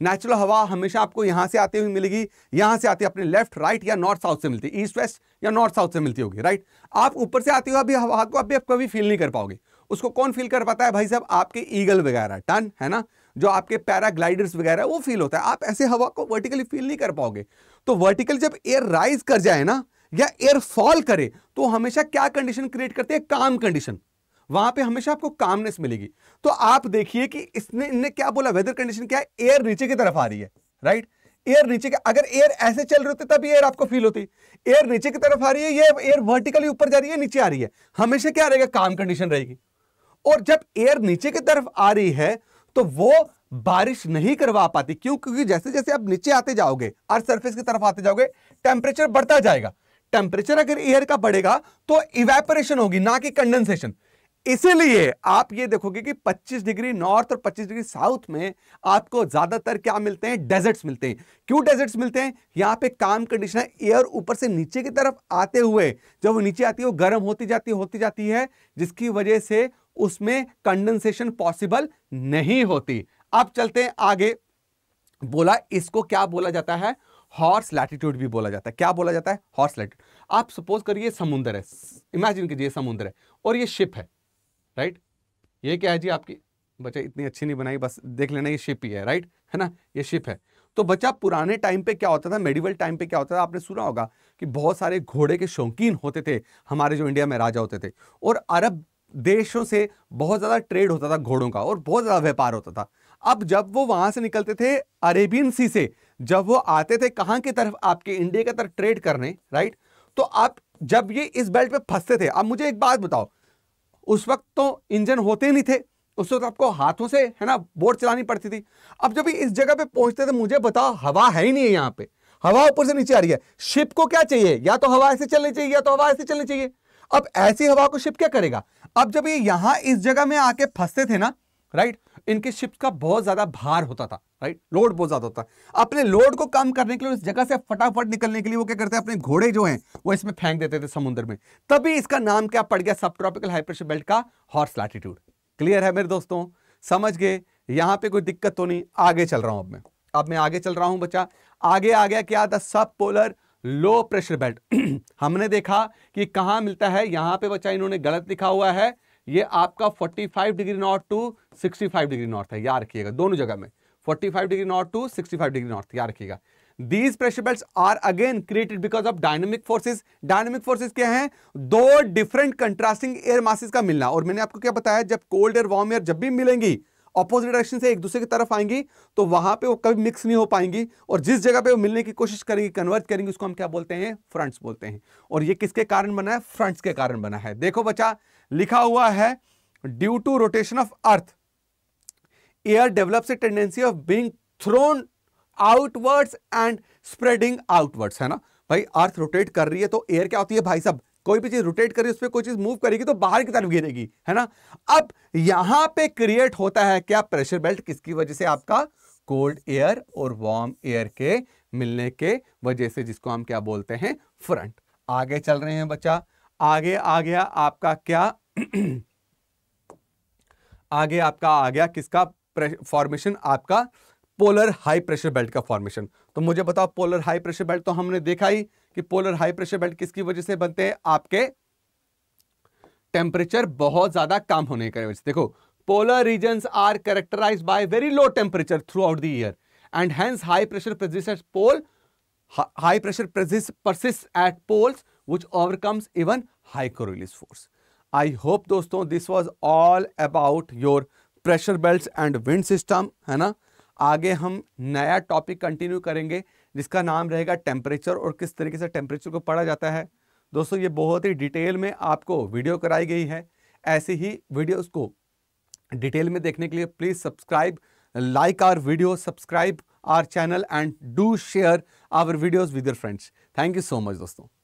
नेचुरल हवा हमेशा आपको यहाँ से आती हुई मिलेगी यहाँ से आती है अपने लेफ्ट राइट या नॉर्थ साउथ से मिलती है ईस्ट वेस्ट या नॉर्थ साउथ से मिलती होगी राइट आप ऊपर से आती हुई अभी हवा को अभी आप कभी फील नहीं कर पाओगे उसको कौन फील कर पाता है भाई साहब आपके ईगल वगैरह टन है ना जो आपके पैराग्लाइडर्स वगैरह वो फील होता है आप ऐसे हवा को वर्टिकली फील नहीं कर पाओगे तो वर्टिकल जब एयर राइज कर जाए ना या एयर फॉल करे तो हमेशा क्या कंडीशन क्रिएट करते हैं काम कंडीशन वहां पे हमेशा आपको कामनेस मिलेगी तो आप देखिए कि इसने इनने क्या बोला वेदर कंडीशन क्या है एयर नीचे की तरफ आ रही है राइट एयर नीचे के अगर एयर ऐसे चल रहे होते तब एयर आपको फील होती एयर नीचे की तरफ आ रही है ये एयर वर्टिकली ऊपर जा रही है नीचे आ रही है हमेशा क्या रहेगा काम कंडीशन रहेगी और जब एयर नीचे की तरफ आ रही है तो वो बारिश नहीं करवा पाती क्यों क्योंकि जैसे जैसे आप नीचे आते जाओगे अर्थ सर्फेस की तरफ आते जाओगे टेम्परेचर बढ़ता जाएगा टेम्परेचर अगर एयर का बढ़ेगा तो इवेपोरेशन होगी ना कि कंडेंसेशन इसीलिए आप ये देखोगे कि 25 डिग्री नॉर्थ और 25 डिग्री साउथ में आपको ज्यादातर क्या मिलते हैं डेजर्ट्स मिलते हैं क्यों डेजर्ट्स मिलते हैं यहां पे काम कंडीशन एयर ऊपर से नीचे की तरफ आते हुए जब वो नीचे आती है वो गर्म होती जाती होती जाती है जिसकी वजह से उसमें कंडेंसेशन पॉसिबल नहीं होती अब चलते हैं आगे बोला इसको क्या बोला जाता है हॉर्स लैटिट्यूड भी बोला जाता है क्या बोला जाता है हॉर्स लैटिट्यूड आप सपोज करिए समुद्र है इमेजिन कीजिए समुद्र है और ये शिप है राइट ये क्या है जी आपकी बच्चा इतनी अच्छी नहीं बनाई बस देख लेना ये शिप ही है राइट है ना ये शिप है तो बच्चा पुराने टाइम पे क्या होता था मेडिवल टाइम पे क्या होता था आपने सुना होगा कि बहुत सारे घोड़े के शौकीन होते थे हमारे जो इंडिया में राजा होते थे और अरब देशों से बहुत ज़्यादा ट्रेड होता था घोड़ों का और बहुत ज़्यादा व्यापार होता था अब जब वो वहां से निकलते थे अरेबियन सी से जब वो आते थे कहां की तरफ आपके इंडिया की तरफ ट्रेड करने राइट तो आप जब ये इस बेल्ट पे फंसते थे अब मुझे एक बात बताओ उस वक्त तो इंजन होते ही नहीं थे उस वक्त आपको हाथों से है ना बोट चलानी पड़ती थी अब जब इस जगह पे पहुंचते थे मुझे बताओ हवा है ही नहीं है यहाँ पे हवा ऊपर से नीचे आ रही है शिप को क्या चाहिए या तो हवा ऐसे चलनी चाहिए या तो हवा ऐसे चलनी चाहिए अब ऐसी हवा को शिप क्या करेगा अब जब ये यहां इस जगह में आके फंसते थे ना राइट इनकी शिप का बहुत ज्यादा भार होता था राइट लोड बहुत ज्यादा होता है अपने लोड को कम करने के लिए उस जगह से फटाफट निकलने के लिए वो क्या करते हैं अपने घोड़े जो हैं वो इसमें फेंक देते थे समुद्र में तभी इसका नाम क्या पड़ गया सब ट्रॉपिकल हाइप्रेशर बेल्ट का हॉर्स लैटिट्यूड क्लियर है मेरे दोस्तों समझ गए यहां पर कोई दिक्कत तो नहीं आगे चल रहा हूं अब मैं अब मैं आगे चल रहा हूं बच्चा आगे आ गया क्या था सब पोलर लो प्रेशर बेल्ट हमने देखा कि कहाँ मिलता है यहां पे बच्चा इन्होंने गलत लिखा हुआ है ये आपका 45 degree north to 65 degree north है याद रखिएगा दोनों जगह में 45 degree north to 65 degree north याद रखिएगा these pressure belt are again created because of dynamic forces dynamic forces क्या हैं दो डिफरेंट कंट्रास्टिंग एयर मासेस का मिलना और मैंने आपको क्या बताया जब कोल्ड एयर वार्म एयर जब भी मिलेंगी अपोजिट डायरेक्शन से एक दूसरे की तरफ आएंगी तो वहां पे वो कभी मिक्स नहीं हो पाएंगी और जिस जगह पे वो मिलने की कोशिश करेंगी कन्वर्ट करेंगी उसको हम क्या बोलते हैं फ्रंट्स बोलते हैं और ये किसके कारण बना है फ्रंट्स के कारण बना है देखो बच्चा लिखा हुआ है due to rotation of earth air develops a tendency of being thrown outwards and spreading outwards है ना भाई अर्थ रोटेट कर रही है तो एयर क्या होती है भाई साहब कोई भी चीज रोटेट करी उस पर कोई चीज मूव करेगी तो बाहर की तरफ गिरेगी है ना अब यहां पे क्रिएट होता है क्या प्रेशर बेल्ट किसकी वजह से आपका कोल्ड एयर और वार्म एयर के मिलने के वजह से जिसको हम क्या बोलते हैं फ्रंट आगे चल रहे हैं बच्चा आगे आ गया आपका क्या आगे आपका आ गया किसका फॉर्मेशन आपका पोलर हाई प्रेशर बेल्ट का फॉर्मेशन तो मुझे बताओ पोलर हाई प्रेशर बेल्ट तो हमने देखा ही कि पोलर हाई प्रेशर बेल्ट किसकी वजह से बनते हैं आपके टेम्परेचर बहुत ज्यादा कम होने की वजह से देखो polar region are characterise by very low temperature throughout there and hence high pressure persists pole high pressure persist at poles which overcomes even high Coriolis force I hope दोस्तों this was all about your pressure belt and wind system है ना आगे हम नया topic continue करेंगे जिसका नाम रहेगा टेम्परेचर और किस तरीके से टेम्परेचर को पढ़ा जाता है दोस्तों ये बहुत ही डिटेल में आपको वीडियो कराई गई है ऐसे ही वीडियोस को डिटेल में देखने के लिए please subscribe like our video subscribe our channel and do share our videos with your friends thank you so much दोस्तों